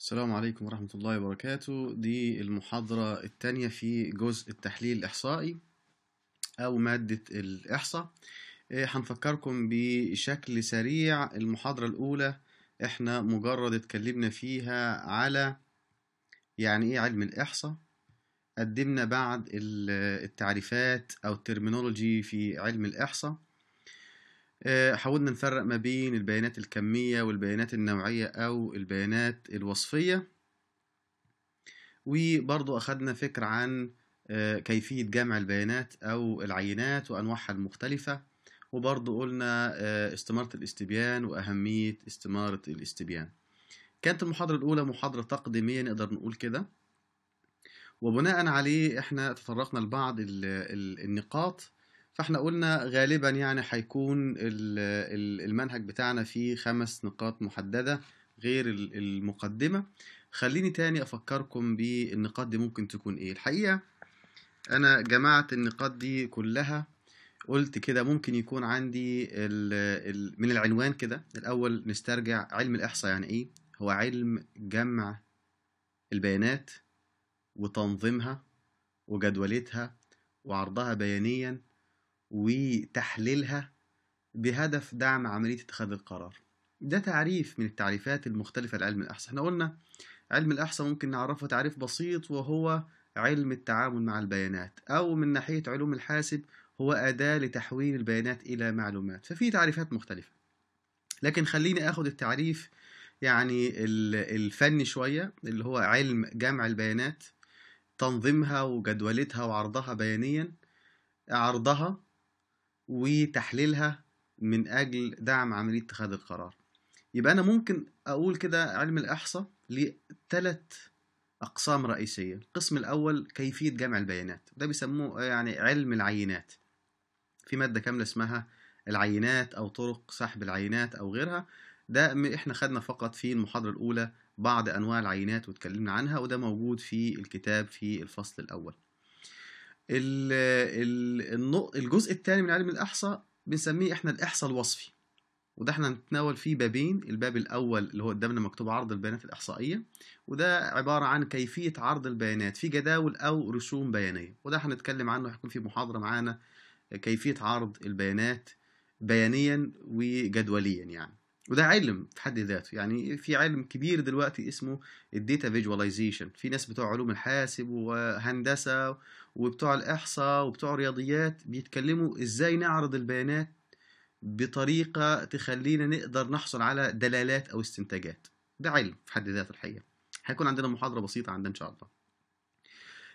السلام عليكم ورحمة الله وبركاته دي المحاضرة الثانية في جزء التحليل الإحصائي أو مادة الإحصاء إيه، هنفكركم بشكل سريع المحاضرة الأولى احنا مجرد اتكلمنا فيها على يعني ايه علم الإحصاء قدمنا بعض التعريفات أو الترمينولوجي في علم الإحصاء آه، حاولنا نفرق ما بين البيانات الكمية والبيانات النوعية أو البيانات الوصفية وبرضو أخدنا فكرة عن آه، كيفية جمع البيانات أو العينات وأنواعها المختلفة وبرضو قلنا آه، استمارة الاستبيان وأهمية استمارة الاستبيان كانت المحاضرة الأولى محاضرة تقديمية نقدر نقول كده وبناء عليه احنا تطرقنا لبعض النقاط فاحنا قلنا غالبا يعني هيكون المنهج بتاعنا فيه خمس نقاط محددة غير المقدمة خليني تاني أفكركم بالنقاط دي ممكن تكون إيه الحقيقة أنا جمعت النقاط دي كلها قلت كده ممكن يكون عندي ال ال من العنوان كده الأول نسترجع علم الإحصاء يعني إيه هو علم جمع البيانات وتنظيمها وجدولتها وعرضها بيانيا وتحليلها بهدف دعم عملية اتخاذ القرار ده تعريف من التعريفات المختلفة لعلم الإحصاء احنا قلنا علم الإحصاء ممكن نعرفه تعريف بسيط وهو علم التعامل مع البيانات أو من ناحية علوم الحاسب هو أداة لتحويل البيانات إلى معلومات ففي تعريفات مختلفة لكن خليني أخد التعريف يعني الفني شوية اللي هو علم جمع البيانات تنظيمها وجدولتها وعرضها بيانيا عرضها وتحليلها من اجل دعم عمليه اتخاذ القرار يبقى انا ممكن اقول كده علم الاحصاء لثلاث اقسام رئيسيه القسم الاول كيفيه جمع البيانات ده بيسموه يعني علم العينات في ماده كامله اسمها العينات او طرق سحب العينات او غيرها ده احنا خدنا فقط في المحاضره الاولى بعض انواع العينات واتكلمنا عنها وده موجود في الكتاب في الفصل الاول الجزء الثاني من علم الاحصاء بنسميه احنا الاحصاء الوصفي وده احنا هنتناول فيه بابين الباب الاول اللي هو قدامنا مكتوب عرض البيانات الاحصائيه وده عباره عن كيفيه عرض البيانات في جداول او رسوم بيانيه وده هنتكلم عنه هيكون في محاضره معانا كيفيه عرض البيانات بيانيا وجدوليا يعني وده علم في حد ذاته يعني في علم كبير دلوقتي اسمه الديتا فيجواليزيشن في ناس بتوع علوم الحاسب وهندسه وبتوع الاحصاء وبتوع الرياضيات بيتكلموا ازاي نعرض البيانات بطريقة تخلينا نقدر نحصل على دلالات أو استنتاجات ده علم في حد ذاته الحقيقة هيكون عندنا محاضرة بسيطة عندنا إن شاء الله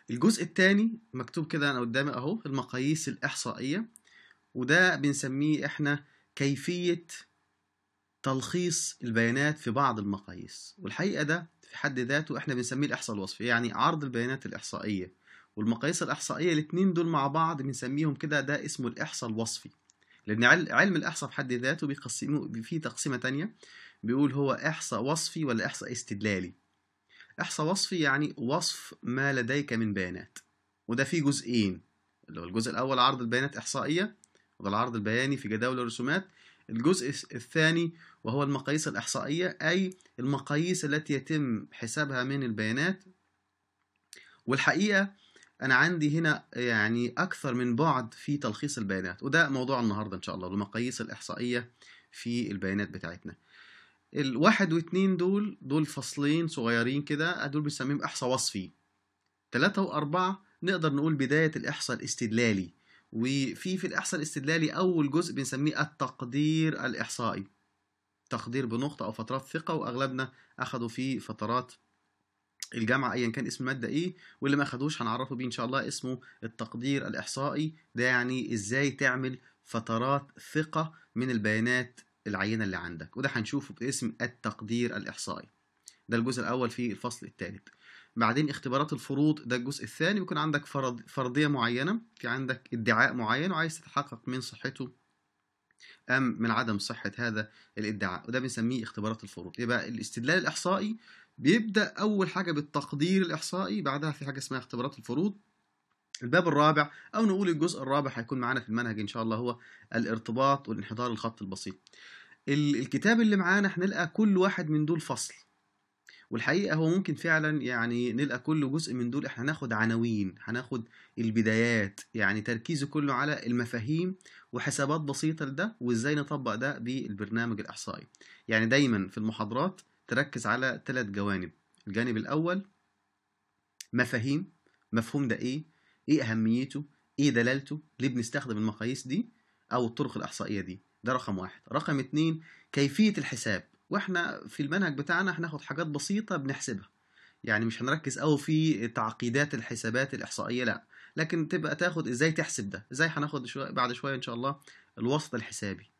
الجزء الثاني مكتوب كده أنا قدامي أهو المقاييس الإحصائية وده بنسميه إحنا كيفية تلخيص البيانات في بعض المقاييس والحقيقة ده في حد ذاته احنا بنسميه الاحصاء الوصفي يعني عرض البيانات الاحصائيه والمقاييس الاحصائيه الاثنين دول مع بعض بنسميهم كده ده اسمه الاحصاء الوصفي لان علم الاحصاء في حد ذاته بيقسمه في تقسيمه تانية بيقول هو احصاء وصفي ولا احصاء استدلالي احصاء وصفي يعني وصف ما لديك من بيانات وده فيه جزئين اللي هو الجزء الاول عرض البيانات احصائيه وده العرض البياني في جداول الرسومات الجزء الثاني وهو المقاييس الإحصائية أي المقاييس التي يتم حسابها من البيانات والحقيقة أنا عندي هنا يعني أكثر من بعد في تلخيص البيانات وده موضوع النهاردة إن شاء الله المقاييس الإحصائية في البيانات بتاعتنا الواحد واتنين دول دول فصلين صغيرين كده دول بنسميهم إحصاء وصفي تلاتة وأربعة نقدر نقول بداية الإحصاء الاستدلالي وفي في الإحصاء الاستدلالي أول جزء بنسميه التقدير الإحصائي تقدير بنقطة أو فترات ثقة وأغلبنا أخذوا فيه فترات الجامعة أيا كان اسم المادة إيه واللي ما أخدوش هنعرفه بيه إن شاء الله اسمه التقدير الإحصائي ده يعني إزاي تعمل فترات ثقة من البيانات العينة اللي عندك وده هنشوفه باسم التقدير الإحصائي ده الجزء الأول في الفصل الثالث بعدين اختبارات الفروض ده الجزء الثاني بيكون عندك فرض فرضيه معينه في عندك ادعاء معين وعايز تتحقق من صحته ام من عدم صحه هذا الادعاء وده بنسميه اختبارات الفروض يبقى الاستدلال الاحصائي بيبدا اول حاجه بالتقدير الاحصائي بعدها في حاجه اسمها اختبارات الفروض الباب الرابع او نقول الجزء الرابع هيكون معانا في المنهج ان شاء الله هو الارتباط والانحدار الخط البسيط الكتاب اللي معانا هنلقى كل واحد من دول فصل والحقيقه هو ممكن فعلا يعني نلقى كل جزء من دول احنا هناخد عناوين هناخد البدايات يعني تركيزه كله على المفاهيم وحسابات بسيطه لده وازاي نطبق ده بالبرنامج الاحصائي يعني دايما في المحاضرات تركز على ثلاث جوانب الجانب الاول مفاهيم مفهوم ده ايه ايه اهميته ايه دلالته ليه بنستخدم المقاييس دي او الطرق الاحصائيه دي ده رقم واحد رقم اتنين كيفيه الحساب واحنا في المنهج بتاعنا هناخد حاجات بسيطة بنحسبها يعني مش هنركز قوي في تعقيدات الحسابات الإحصائية لا لكن تبقى تاخد ازاي تحسب ده ازاي هناخد شوية بعد شوية ان شاء الله الوسط الحسابي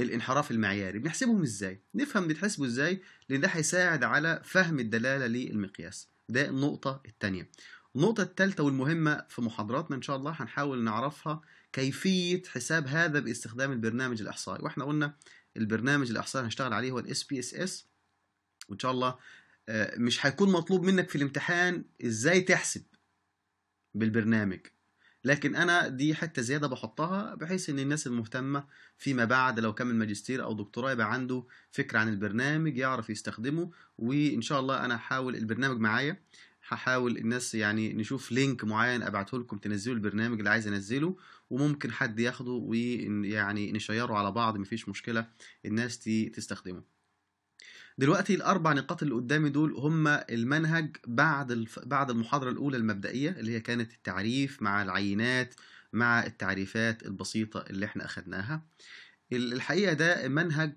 الانحراف المعياري بنحسبهم ازاي نفهم بيتحسبوا ازاي لان ده هيساعد على فهم الدلالة للمقياس ده النقطة الثانية النقطة الثالثة والمهمة في محاضراتنا إن شاء الله هنحاول نعرفها كيفية حساب هذا باستخدام البرنامج الإحصائي، وإحنا قلنا البرنامج اللي احصائي هنشتغل عليه هو الاس بي اس اس وان شاء الله آه، مش هيكون مطلوب منك في الامتحان ازاي تحسب بالبرنامج لكن انا دي حته زياده بحطها بحيث ان الناس المهتمه فيما بعد لو كمل ماجستير او دكتوراه يبقى عنده فكره عن البرنامج يعرف يستخدمه وان شاء الله انا هحاول البرنامج معايا هحاول الناس يعني نشوف لينك معين ابعته لكم تنزلوا البرنامج اللي عايز انزله وممكن حد ياخده ويعني نشيره على بعض مفيش مشكله الناس تستخدمه دلوقتي الاربع نقاط اللي قدامي دول هم المنهج بعد الف... بعد المحاضره الاولى المبدئيه اللي هي كانت التعريف مع العينات مع التعريفات البسيطه اللي احنا اخدناها الحقيقه ده منهج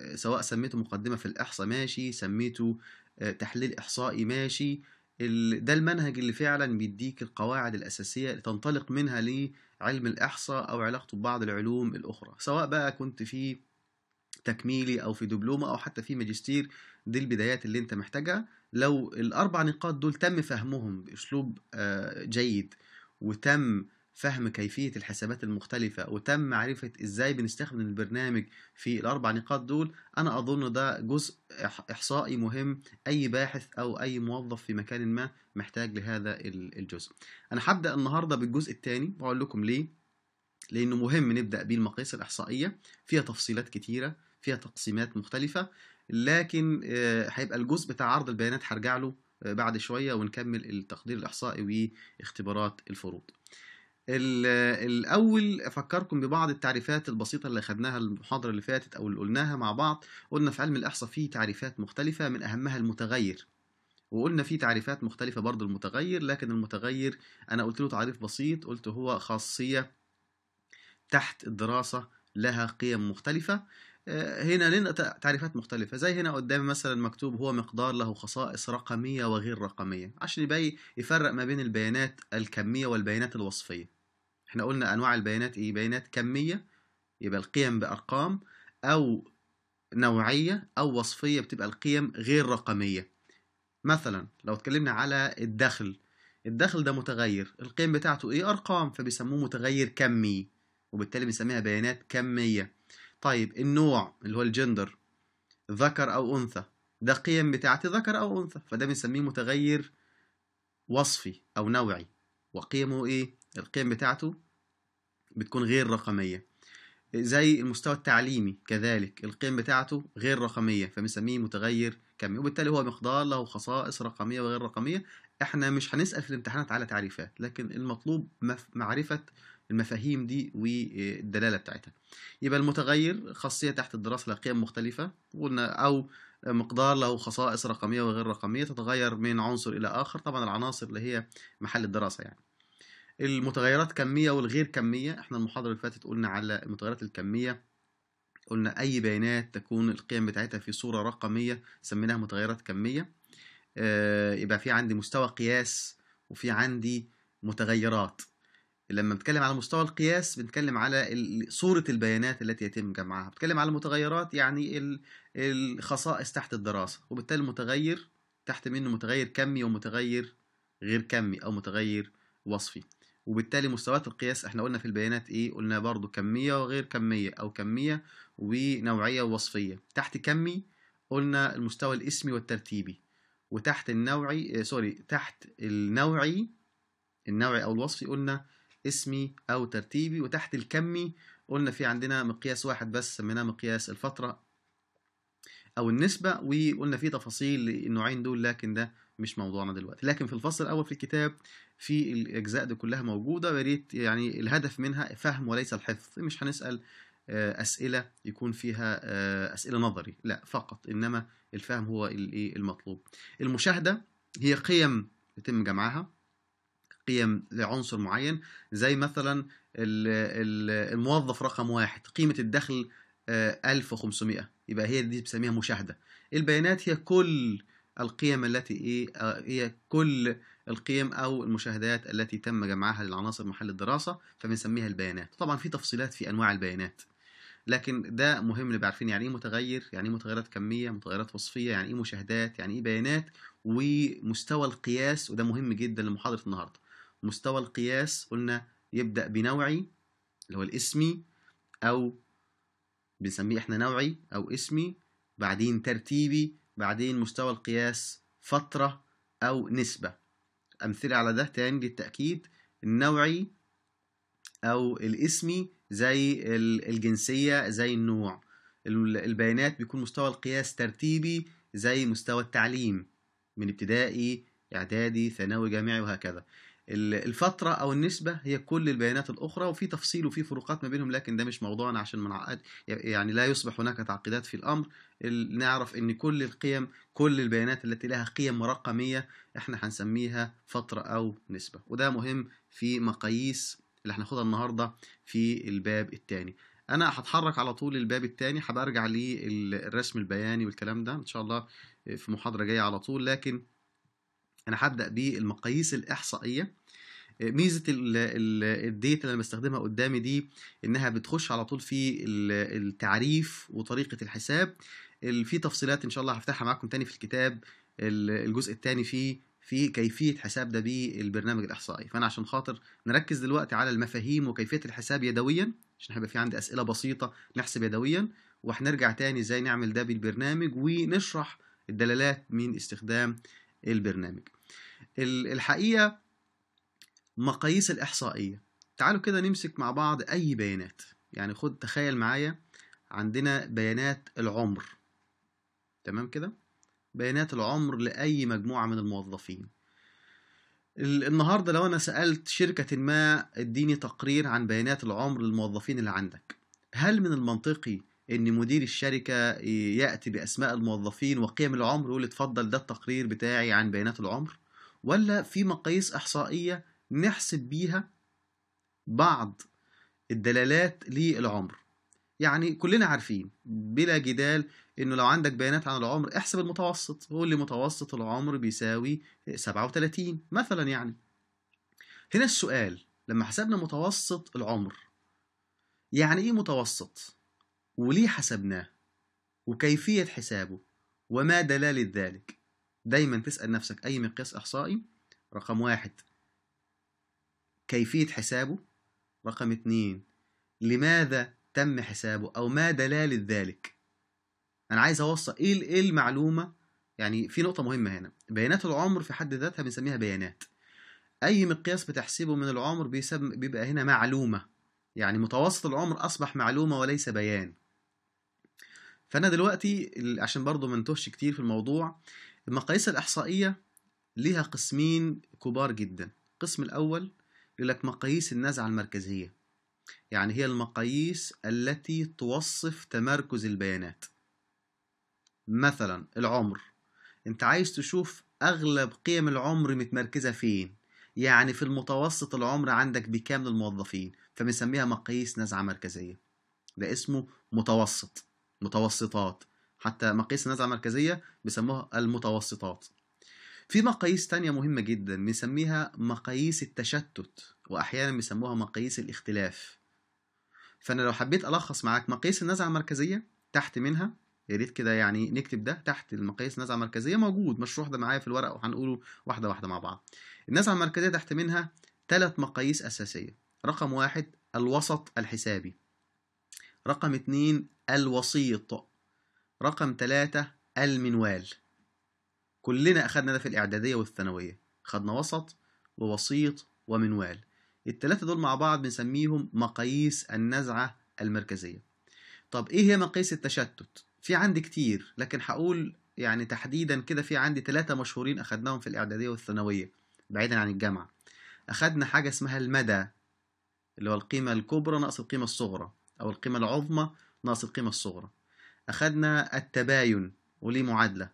آه، سواء سميته مقدمه في الاحصاء ماشي سميته آه، تحليل احصائي ماشي ده المنهج اللي فعلا بيديك القواعد الاساسيه اللي تنطلق منها علم الإحصاء أو علاقته ببعض العلوم الأخرى سواء بقى كنت في تكميلي أو في دبلومة أو حتى في ماجستير دي البدايات اللي أنت محتاجها لو الأربع نقاط دول تم فهمهم بأسلوب آه، جيد وتم فهم كيفية الحسابات المختلفة وتم معرفة ازاي بنستخدم البرنامج في الأربع نقاط دول أنا أظن ده جزء إحصائي مهم أي باحث أو أي موظف في مكان ما محتاج لهذا الجزء أنا هبدأ النهاردة بالجزء الثاني وأقول لكم ليه لأنه مهم نبدأ بيه المقاييس الإحصائية فيها تفصيلات كتيرة فيها تقسيمات مختلفة لكن آه، هيبقى الجزء بتاع عرض البيانات هرجع له آه، بعد شوية ونكمل التقدير الإحصائي واختبارات الفروض الاول افكركم ببعض التعريفات البسيطه اللي خدناها المحاضره اللي فاتت او اللي قلناها مع بعض قلنا في علم الاحصاء فيه تعريفات مختلفه من اهمها المتغير وقلنا في تعريفات مختلفه برضو المتغير لكن المتغير انا قلت له تعريف بسيط قلت هو خاصيه تحت الدراسه لها قيم مختلفه آه، هنا لنا تعريفات مختلفة زي هنا قدامي مثلا مكتوب هو مقدار له خصائص رقمية وغير رقمية عشان يبقى يفرق ما بين البيانات الكمية والبيانات الوصفية احنا قلنا انواع البيانات ايه بيانات كميه يبقى القيم بارقام او نوعيه او وصفيه بتبقى القيم غير رقميه مثلا لو اتكلمنا على الدخل الدخل ده متغير القيم بتاعته ايه ارقام فبيسموه متغير كمي وبالتالي بنسميها بيانات كميه طيب النوع اللي هو الجندر ذكر او انثى ده قيم بتاعتي ذكر او انثى فده بنسميه متغير وصفي او نوعي وقيمه ايه القيم بتاعته بتكون غير رقمية زي المستوى التعليمي كذلك القيم بتاعته غير رقمية فبنسميه متغير كمي وبالتالي هو مقدار له خصائص رقمية وغير رقمية احنا مش هنسأل في الامتحانات على تعريفات لكن المطلوب معرفة المفاهيم دي والدلالة بتاعتها يبقى المتغير خاصية تحت الدراسة لها قيم مختلفة قلنا أو مقدار له خصائص رقمية وغير رقمية تتغير من عنصر إلى آخر طبعا العناصر اللي هي محل الدراسة يعني المتغيرات كمية والغير كمية احنا المحاضرة اللي فاتت قلنا على المتغيرات الكمية قلنا أي بيانات تكون القيم بتاعتها في صورة رقمية سميناها متغيرات كمية اه يبقى في عندي مستوى قياس وفي عندي متغيرات لما بنتكلم على مستوى القياس بنتكلم على صورة البيانات التي يتم جمعها بنتكلم على المتغيرات يعني الخصائص تحت الدراسة وبالتالي المتغير تحت منه متغير كمي ومتغير غير كمي أو متغير وصفي وبالتالي مستويات القياس احنا قلنا في البيانات ايه قلنا برضو كمية وغير كمية او كمية ونوعية ووصفية تحت كمي قلنا المستوى الاسمي والترتيبي وتحت النوعي آه، سوري تحت النوعي النوعي او الوصفي قلنا اسمي او ترتيبي وتحت الكمي قلنا في عندنا مقياس واحد بس سميناه مقياس الفترة او النسبة وقلنا في تفاصيل النوعين دول لكن ده مش موضوعنا دلوقتي لكن في الفصل الاول في الكتاب في الاجزاء دي كلها موجوده يا ريت يعني الهدف منها فهم وليس الحفظ مش هنسال آه، اسئله يكون فيها آه، اسئله نظري لا فقط انما الفهم هو الايه المطلوب المشاهده هي قيم يتم جمعها قيم لعنصر معين زي مثلا الموظف رقم واحد قيمة الدخل 1500 آه، يبقى هي دي بسميها مشاهدة البيانات هي كل القيم التي إيه آه، هي كل القيم أو المشاهدات التي تم جمعها للعناصر محل الدراسة فبنسميها البيانات طبعا في تفصيلات في أنواع البيانات لكن ده مهم نبقى عارفين يعني ايه متغير يعني ايه متغيرات كميه متغيرات وصفيه يعني ايه مشاهدات يعني ايه بيانات ومستوى القياس وده مهم جدا لمحاضره النهارده مستوى القياس قلنا يبدا بنوعي اللي هو الاسمي او بنسميه احنا نوعي او اسمي بعدين ترتيبي بعدين مستوى القياس فترة أو نسبة أمثلة على ده تاني للتأكيد النوعي أو الاسمي زي الجنسية زي النوع البيانات بيكون مستوى القياس ترتيبي زي مستوى التعليم من ابتدائي إعدادي ثانوي جامعي وهكذا الفترة أو النسبة هي كل البيانات الأخرى وفي تفصيل وفي فروقات ما بينهم لكن ده مش موضوعنا عشان منعقد يعني لا يصبح هناك تعقيدات في الأمر نعرف إن كل القيم كل البيانات التي لها قيم رقمية إحنا هنسميها فترة أو نسبة وده مهم في مقاييس اللي هناخدها النهاردة في الباب الثاني انا هتحرك على طول الباب الثاني هبقى ارجع للرسم البياني والكلام ده ان شاء الله في محاضره جايه على طول لكن انا هبدا بالمقاييس الاحصائيه آه، ميزه الديتا اللي انا بستخدمها قدامي دي انها بتخش على طول في التعريف وطريقه الحساب في تفصيلات ان شاء الله هفتحها معاكم تاني في الكتاب الجزء الثاني فيه في كيفيه حساب ده بالبرنامج الاحصائي فانا عشان خاطر نركز دلوقتي على المفاهيم وكيفيه الحساب يدويا عشان هيبقى في عندي اسئله بسيطه نحسب يدويا وهنرجع تاني ازاي نعمل ده بالبرنامج ونشرح الدلالات من استخدام البرنامج الحقيقه مقاييس الاحصائيه تعالوا كده نمسك مع بعض اي بيانات يعني خد تخيل معايا عندنا بيانات العمر تمام كده بيانات العمر لاي مجموعه من الموظفين النهارده لو انا سالت شركه ما اديني تقرير عن بيانات العمر للموظفين اللي عندك هل من المنطقي ان مدير الشركه ياتي باسماء الموظفين وقيم العمر ويقول اتفضل ده التقرير بتاعي عن بيانات العمر ولا في مقاييس احصائيه نحسب بيها بعض الدلالات للعمر يعني كلنا عارفين بلا جدال انه لو عندك بيانات عن العمر احسب المتوسط قول لي متوسط العمر بيساوي 37 مثلا يعني هنا السؤال لما حسبنا متوسط العمر يعني ايه متوسط وليه حسبناه وكيفية حسابه وما دلالة ذلك دايما تسأل نفسك أي مقياس إحصائي رقم واحد كيفية حسابه رقم اتنين لماذا تم حسابه أو ما دلالة ذلك أنا عايز أوصل إيه إيه المعلومة يعني في نقطة مهمة هنا بيانات العمر في حد ذاتها بنسميها بيانات أي مقياس بتحسبه من العمر بيبقى هنا معلومة يعني متوسط العمر أصبح معلومة وليس بيان فانا دلوقتي عشان برضو ما كتير في الموضوع المقاييس الاحصائيه ليها قسمين كبار جدا القسم الاول لك مقاييس النزعه المركزيه يعني هي المقاييس التي توصف تمركز البيانات مثلا العمر انت عايز تشوف اغلب قيم العمر متمركزه فين يعني في المتوسط العمر عندك بكامل الموظفين فبنسميها مقاييس نزعه مركزيه ده اسمه متوسط متوسطات حتى مقاييس النزعة المركزية بيسموها المتوسطات في مقاييس تانية مهمة جدا بنسميها مقاييس التشتت وأحيانا بيسموها مقاييس الاختلاف فأنا لو حبيت ألخص معاك مقاييس النزعة المركزية تحت منها يا ريت كده يعني نكتب ده تحت المقاييس النزعة المركزية موجود مشروح ده معايا في الورق وهنقوله واحدة واحدة مع بعض النزعة المركزية تحت منها ثلاث مقاييس أساسية رقم واحد الوسط الحسابي رقم اتنين الوسيط رقم تلاتة المنوال كلنا أخدنا ده في الإعدادية والثانوية خدنا وسط ووسيط ومنوال التلاتة دول مع بعض بنسميهم مقاييس النزعة المركزية طب إيه هي مقاييس التشتت؟ في عندي كتير لكن هقول يعني تحديدا كده في عندي تلاتة مشهورين أخدناهم في الإعدادية والثانوية بعيدا عن الجامعة أخدنا حاجة اسمها المدى اللي هو القيمة الكبرى ناقص القيمة الصغرى أو القيمة العظمى ناقص القيمة الصغرى أخدنا التباين وليه معادلة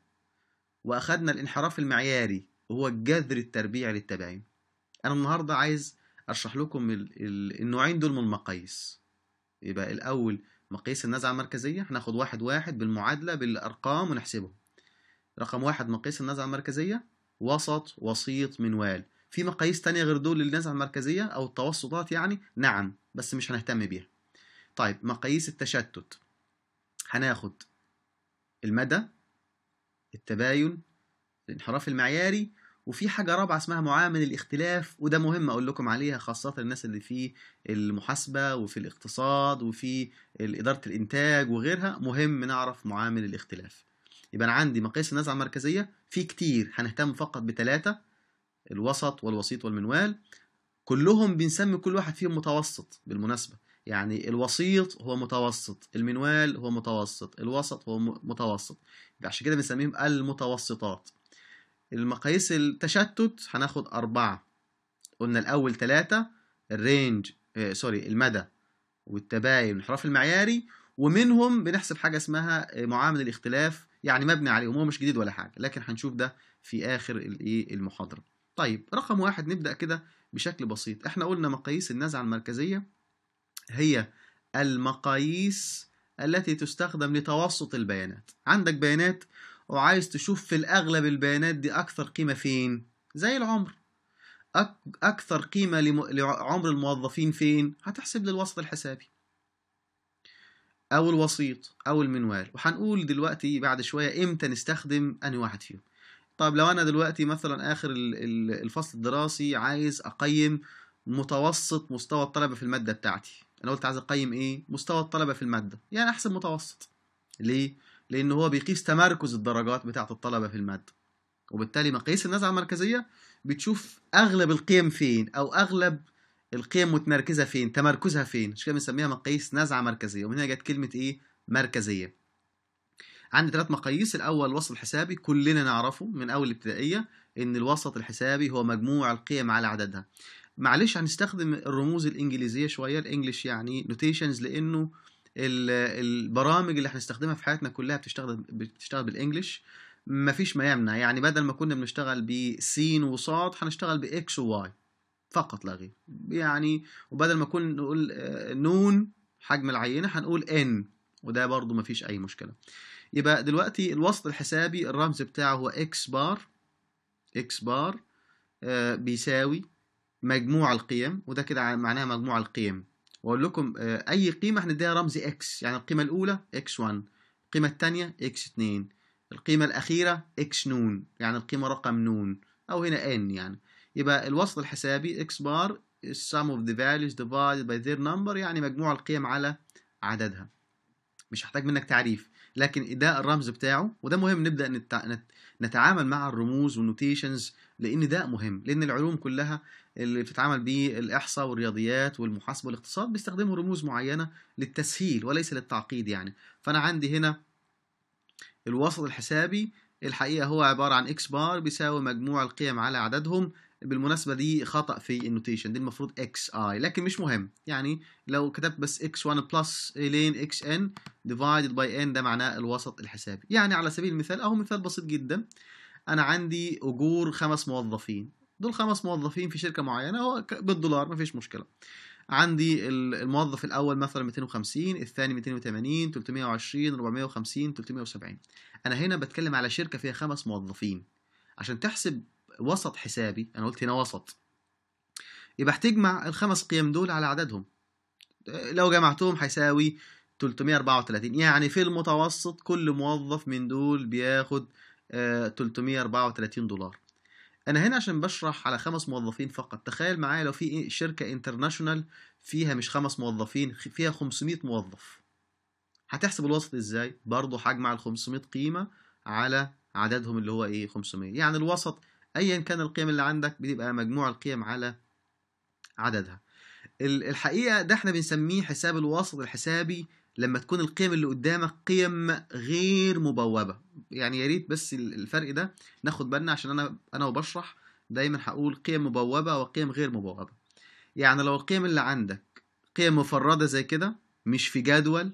وأخدنا الانحراف المعياري وهو الجذر التربيعي للتباين أنا النهاردة عايز أشرح لكم النوعين دول من المقاييس يبقى الأول مقاييس النزعة المركزية هناخد واحد واحد بالمعادلة بالأرقام ونحسبهم رقم واحد مقاييس النزعة المركزية وسط وسيط منوال في مقاييس تانية غير دول للنزعة المركزية أو التوسطات يعني نعم بس مش هنهتم بيها طيب مقاييس التشتت هناخد المدى التباين الانحراف المعياري وفي حاجة رابعة اسمها معامل الاختلاف وده مهم أقول لكم عليها خاصة الناس اللي في المحاسبة وفي الاقتصاد وفي إدارة الإنتاج وغيرها مهم نعرف معامل الاختلاف يبقى أنا عندي مقاييس النزعة المركزية في كتير هنهتم فقط بتلاتة الوسط والوسيط والمنوال كلهم بنسمي كل واحد فيهم متوسط بالمناسبة يعني الوسيط هو متوسط المنوال هو متوسط الوسط هو متوسط عشان كده بنسميهم المتوسطات المقاييس التشتت هناخد أربعة قلنا الأول ثلاثة الرينج آه سوري المدى والتباين الانحراف المعياري ومنهم بنحسب حاجة اسمها آه، معامل الاختلاف يعني مبني عليهم هو مش جديد ولا حاجة لكن هنشوف ده في آخر إيه، المحاضرة طيب رقم واحد نبدأ كده بشكل بسيط احنا قلنا مقاييس النزعة المركزية هي المقاييس التي تستخدم لتوسط البيانات عندك بيانات وعايز تشوف في الأغلب البيانات دي أكثر قيمة فين زي العمر أكثر قيمة لعمر الموظفين فين هتحسب للوسط الحسابي أو الوسيط أو المنوال وهنقول دلوقتي بعد شوية إمتى نستخدم أنهي واحد فيهم طب لو أنا دلوقتي مثلا آخر الفصل الدراسي عايز أقيم متوسط مستوى الطلبة في المادة بتاعتي انا قلت عايز اقيم ايه مستوى الطلبه في الماده يعني احسب متوسط ليه لان هو بيقيس تمركز الدرجات بتاعه الطلبه في الماده وبالتالي مقاييس النزعه المركزيه بتشوف اغلب القيم فين او اغلب القيم متمركزه فين تمركزها فين عشان كده بنسميها مقاييس نزعه مركزيه ومن هنا جت كلمه ايه مركزيه عندي ثلاث مقاييس الاول الوسط الحسابي كلنا نعرفه من اول ابتدائيه ان الوسط الحسابي هو مجموع القيم على عددها معلش هنستخدم الرموز الانجليزيه شويه الانجليش يعني نوتيشنز لانه البرامج اللي هنستخدمها في حياتنا كلها بتشتغل بتشتغل بالانجليش مفيش ما يمنع يعني بدل ما كنا بنشتغل بسين وصاد هنشتغل باكس وواي فقط لا غير يعني وبدل ما كنا نقول آه، نون حجم العينه هنقول ان وده برضو مفيش اي مشكله يبقى دلوقتي الوسط الحسابي الرمز بتاعه هو اكس بار اكس بار بيساوي مجموع القيم وده كده معناها مجموع القيم واقول لكم آه، اي قيمه احنا نديها رمز اكس يعني القيمه الاولى اكس 1 القيمه الثانيه اكس 2 القيمه الاخيره اكس نون يعني القيمه رقم نون او هنا ان يعني يبقى الوسط الحسابي اكس بار sum of the values divided by their number يعني مجموع القيم على عددها مش هحتاج منك تعريف لكن ده الرمز بتاعه وده مهم نبدا نتعامل مع الرموز والنوتيشنز لان ده مهم لان العلوم كلها اللي بتتعامل بيه الاحصاء والرياضيات والمحاسبه والاقتصاد بيستخدموا رموز معينه للتسهيل وليس للتعقيد يعني فانا عندي هنا الوسط الحسابي الحقيقه هو عباره عن اكس بار بيساوي مجموع القيم على عددهم بالمناسبه دي خطا في النوتيشن دي المفروض اكس اي لكن مش مهم يعني لو كتبت بس اكس 1 بلس لين اكس ان ديفايدد باي ان ده معناه الوسط الحسابي يعني على سبيل المثال اهو مثال بسيط جدا انا عندي اجور خمس موظفين دول خمس موظفين في شركه معينه هو بالدولار مفيش مشكله عندي الموظف الاول مثلا 250 الثاني 280 320 450 370 انا هنا بتكلم على شركه فيها خمس موظفين عشان تحسب وسط حسابي انا قلت هنا وسط يبقى هتجمع الخمس قيم دول على عددهم لو جمعتهم هيساوي 334 يعني في المتوسط كل موظف من دول بياخد 334 آه، دولار انا هنا عشان بشرح على خمس موظفين فقط تخيل معايا لو في إيه، شركه انترناشونال فيها مش خمس موظفين فيها 500 موظف هتحسب الوسط ازاي برضه هجمع ال 500 قيمه على عددهم اللي هو ايه 500 يعني الوسط ايا كان القيم اللي عندك بتبقى مجموع القيم على عددها الحقيقه ده احنا بنسميه حساب الوسط الحسابي لما تكون القيم اللي قدامك قيم غير مبوبه يعني يا ريت بس الفرق ده ناخد بالنا عشان انا انا وبشرح دايما هقول قيم مبوبه وقيم غير مبوبه يعني لو القيم اللي عندك قيم مفرده زي كده مش في جدول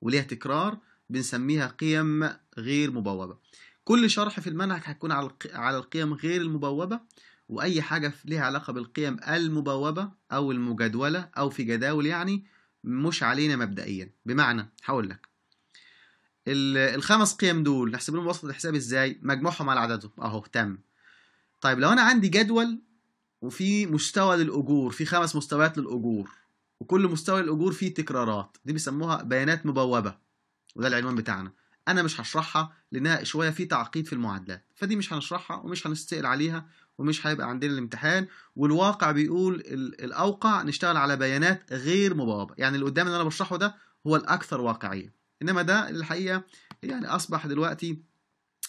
وليها تكرار بنسميها قيم غير مبوبه كل شرح في المنهج هيكون على على القيم غير المبوبه واي حاجه ليها علاقه بالقيم المبوبه او المجدوله او في جداول يعني مش علينا مبدئيا بمعنى هقول لك الخمس قيم دول نحسب لهم وسط الحساب ازاي مجموعهم على عددهم اهو تم طيب لو انا عندي جدول وفي مستوى للاجور في خمس مستويات للاجور وكل مستوى للاجور فيه تكرارات دي بيسموها بيانات مبوبه وده العنوان بتاعنا انا مش هشرحها لانها شويه في تعقيد في المعادلات فدي مش هنشرحها ومش هنستقل عليها ومش هيبقى عندنا الامتحان والواقع بيقول الاوقع نشتغل على بيانات غير مبوابه يعني اللي قدام اللي انا بشرحه ده هو الاكثر واقعيه انما ده الحقيقه يعني اصبح دلوقتي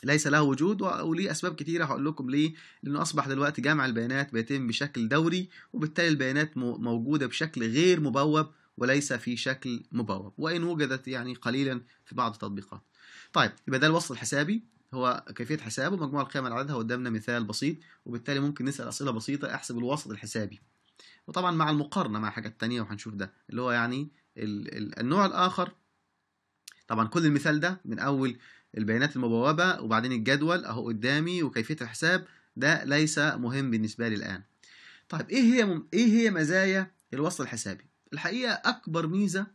ليس له وجود وليه اسباب كتيره هقول لكم ليه لانه اصبح دلوقتي جمع البيانات بيتم بشكل دوري وبالتالي البيانات موجوده بشكل غير مبوب وليس في شكل مبوب وان وجدت يعني قليلا في بعض التطبيقات طيب يبقى ده الوصل الحسابي هو كيفية حسابه مجموع القيم على عددها قدامنا مثال بسيط وبالتالي ممكن نسأل أسئلة بسيطة أحسب الوسط الحسابي وطبعا مع المقارنة مع حاجات تانية وهنشوف ده اللي هو يعني ال ال النوع الآخر طبعا كل المثال ده من أول البيانات المبوبة وبعدين الجدول أهو قدامي وكيفية الحساب ده ليس مهم بالنسبة لي الآن طيب إيه هي مم... إيه هي مزايا الوسط الحسابي الحقيقة أكبر ميزة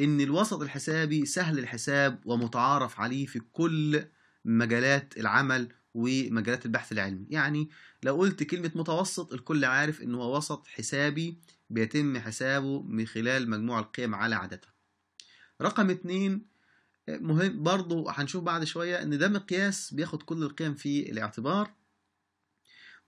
إن الوسط الحسابي سهل الحساب ومتعارف عليه في كل مجالات العمل ومجالات البحث العلمي يعني لو قلت كلمة متوسط الكل عارف إن هو وسط حسابي بيتم حسابه من خلال مجموع القيم على عددها رقم اتنين مهم برضو هنشوف بعد شوية إن ده مقياس بياخد كل القيم في الاعتبار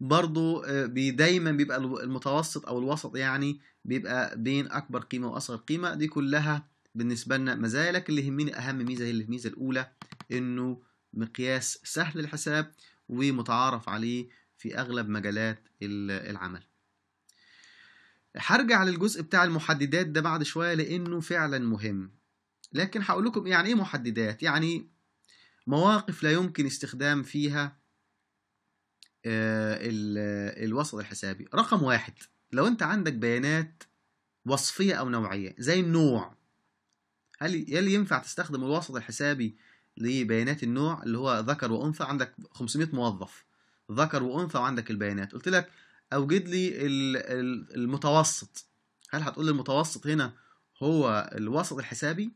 برضو آه، دايما بيبقى المتوسط أو الوسط يعني بيبقى بين أكبر قيمة وأصغر قيمة دي كلها بالنسبة لنا مزايا لكن اللي يهمني أهم ميزة هي الميزة الأولى إنه مقياس سهل الحساب ومتعارف عليه في أغلب مجالات العمل هرجع للجزء بتاع المحددات ده بعد شوية لأنه فعلا مهم لكن هقول لكم يعني إيه محددات يعني مواقف لا يمكن استخدام فيها آه، الوسط الحسابي رقم واحد لو أنت عندك بيانات وصفية أو نوعية زي النوع هل هل ينفع تستخدم الوسط الحسابي لبيانات النوع اللي هو ذكر وانثى عندك 500 موظف ذكر وانثى وعندك البيانات قلت لك اوجد لي المتوسط هل هتقول لي المتوسط هنا هو الوسط الحسابي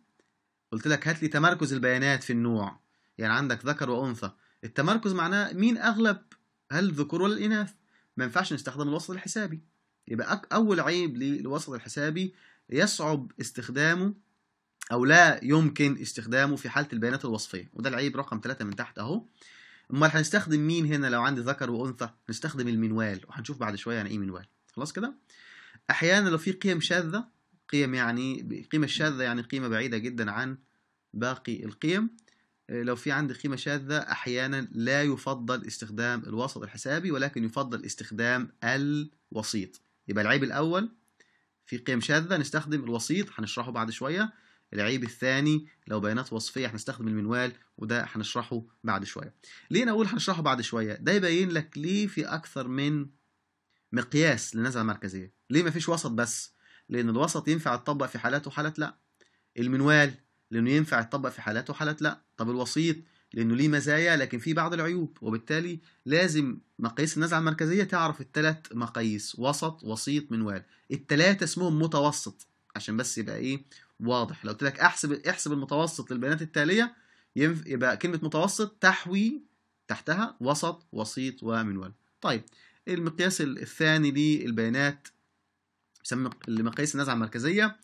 قلت لك هات لي تمركز البيانات في النوع يعني عندك ذكر وانثى التمركز معناه مين اغلب هل الذكور ولا الاناث ما ينفعش نستخدم الوسط الحسابي يبقى اول عيب للوسط الحسابي يصعب استخدامه او لا يمكن استخدامه في حاله البيانات الوصفيه وده العيب رقم 3 من تحت اهو امال هنستخدم مين هنا لو عندي ذكر وانثى هنستخدم المنوال وهنشوف بعد شويه يعني ايه منوال خلاص كده احيانا لو في قيم شاذه قيم يعني القيمه الشاذه يعني قيمه بعيده جدا عن باقي القيم آه، لو في عندي قيمه شاذه احيانا لا يفضل استخدام الوسط الحسابي ولكن يفضل استخدام الوسيط يبقى العيب الاول في قيم شاذه نستخدم الوسيط هنشرحه بعد شويه العيب الثاني لو بيانات وصفيه هنستخدم المنوال وده هنشرحه بعد شويه ليه نقول هنشرحه بعد شويه ده يبين لك ليه في اكثر من مقياس للنزعه المركزيه ليه مفيش وسط بس لان الوسط ينفع يتطبق في حالات وحالات لا المنوال لانه ينفع يتطبق في حالات وحالات لا طب الوسيط لانه ليه مزايا لكن فيه بعض العيوب وبالتالي لازم مقاييس النزعه المركزيه تعرف الثلاث مقاييس وسط وسيط منوال الثلاثه اسمهم متوسط عشان بس يبقى ايه واضح لو قلت لك احسب احسب المتوسط للبيانات التاليه يبقى كلمه متوسط تحوي تحتها وسط وسيط ومنول طيب المقياس الثاني للبيانات لمقاييس النزعه المركزيه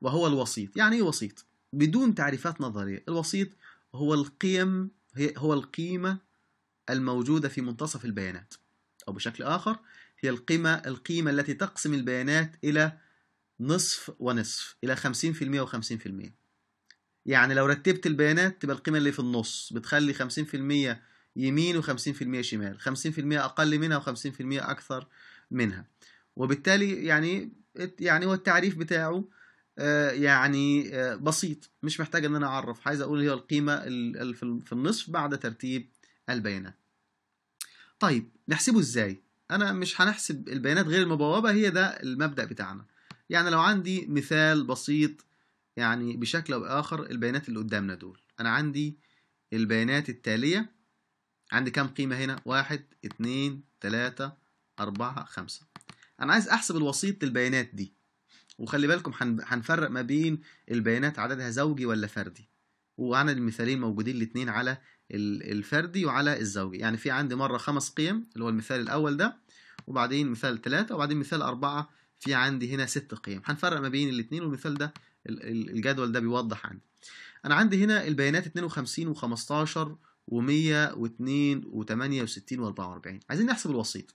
وهو الوسيط يعني ايه وسيط بدون تعريفات نظريه الوسيط هو القيم هي هو القيمه الموجوده في منتصف البيانات او بشكل اخر هي القيمه القيمه التي تقسم البيانات الى نصف ونصف إلى 50% و50% يعني لو رتبت البيانات تبقى القيمة اللي في النص بتخلي 50% يمين و50% شمال 50% أقل منها و50% أكثر منها وبالتالي يعني يعني هو التعريف بتاعه آه، يعني آه، بسيط مش محتاج ان انا اعرف عايز اقول هي القيمه في النصف بعد ترتيب البيانات طيب نحسبه ازاي انا مش هنحسب البيانات غير المبوبه هي ده المبدا بتاعنا يعني لو عندي مثال بسيط يعني بشكل أو بآخر البيانات اللي قدامنا دول أنا عندي البيانات التالية عندي كام قيمة هنا واحد اتنين تلاتة أربعة خمسة أنا عايز أحسب الوسيط للبيانات دي وخلي بالكم هنفرق ما بين البيانات عددها زوجي ولا فردي وعن المثالين موجودين الاتنين على الفردي وعلى الزوجي يعني في عندي مرة خمس قيم اللي هو المثال الأول ده وبعدين مثال ثلاثة وبعدين مثال أربعة في عندي هنا ست قيم هنفرق ما بين الاثنين والمثال ده الجدول ده بيوضح عندي انا عندي هنا البيانات 52 و15 و100 و2 و68 و44 عايزين نحسب الوسيط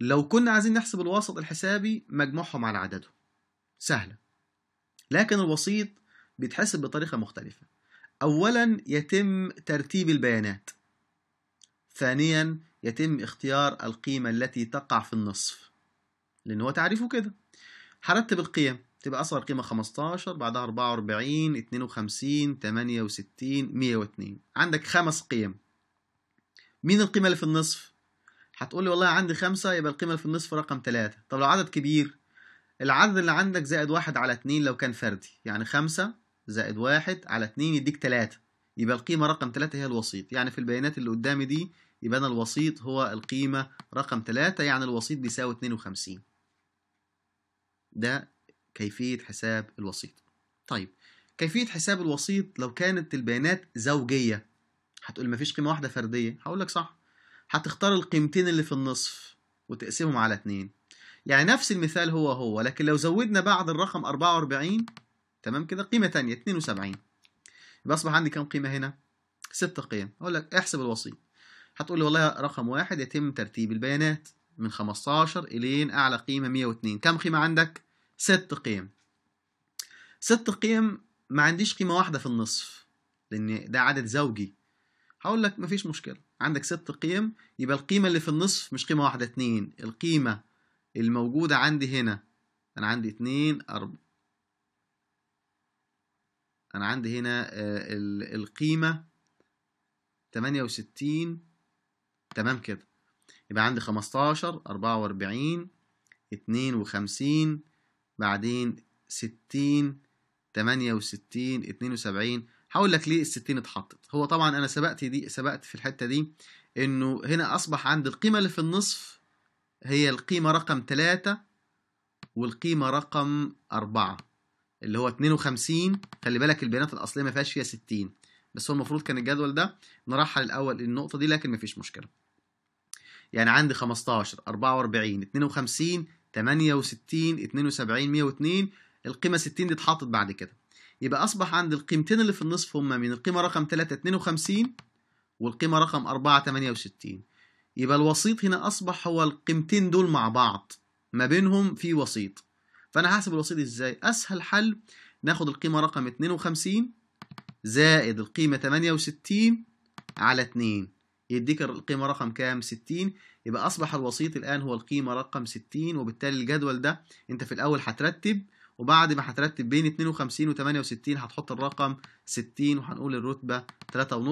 لو كنا عايزين نحسب الوسط الحسابي مجموعهم على عددهم سهله لكن الوسيط بيتحسب بطريقه مختلفه اولا يتم ترتيب البيانات ثانيا يتم اختيار القيمه التي تقع في النصف لأن هو تعريفه كده هرتب القيم تبقى أصغر قيمة 15 بعدها 44 52 68 102 عندك خمس قيم مين القيمة اللي في النصف؟ هتقول لي والله عندي خمسة يبقى القيمة اللي في النصف رقم ثلاثة طب لو عدد كبير العدد اللي عندك زائد واحد على اتنين لو كان فردي يعني خمسة زائد واحد على اتنين يديك تلاتة يبقى القيمة رقم تلاتة هي الوسيط يعني في البيانات اللي قدامي دي يبقى أنا الوسيط هو القيمة رقم 3 يعني الوسيط بيساوي 52 ده كيفية حساب الوسيط طيب كيفية حساب الوسيط لو كانت البيانات زوجية هتقول مفيش قيمة واحدة فردية هقولك صح هتختار القيمتين اللي في النصف وتقسمهم على اتنين يعني نفس المثال هو هو لكن لو زودنا بعد الرقم 44 تمام كده قيمة تانية 72 يبقى أصبح عندي كام قيمة هنا؟ ست قيم أقول لك احسب الوسيط هتقول لي والله رقم واحد يتم ترتيب البيانات من 15 إلين أعلى قيمة 102 كم قيمة عندك؟ ست قيم ست قيم ما عنديش قيمة واحدة في النصف لأن ده عدد زوجي هقول لك مفيش مشكلة عندك ست قيم يبقى القيمة اللي في النصف مش قيمة واحدة اتنين القيمة الموجودة عندي هنا أنا عندي اتنين أربعة أنا عندي هنا آه، القيمة تمانية وستين تمام كده يبقى عندي 15 44 52 بعدين 60 68 72 هقول لك ليه ال 60 اتحطت هو طبعا انا سبقت دي سبقت في الحته دي انه هنا اصبح عندي القيمه اللي في النصف هي القيمه رقم 3 والقيمه رقم 4 اللي هو 52 خلي بالك البيانات الاصليه ما فيهاش فيها 60 بس هو المفروض كان الجدول ده نرحل الاول النقطه دي لكن مفيش مشكله يعني عندي 15 44 52 68 72 102 القيمة 60 دي اتحطت بعد كده يبقى أصبح عند القيمتين اللي في النصف هما من القيمة رقم 3 52 والقيمة رقم 4 68 يبقى الوسيط هنا أصبح هو القيمتين دول مع بعض ما بينهم في وسيط فأنا هحسب الوسيط إزاي أسهل حل ناخد القيمة رقم 52 زائد القيمة 68 على 2 يديك القيمة رقم كام 60 يبقى أصبح الوسيط الآن هو القيمة رقم 60 وبالتالي الجدول ده أنت في الأول هترتب وبعد ما هترتب بين 52 و 68 هتحط الرقم 60 وهنقول الرتبة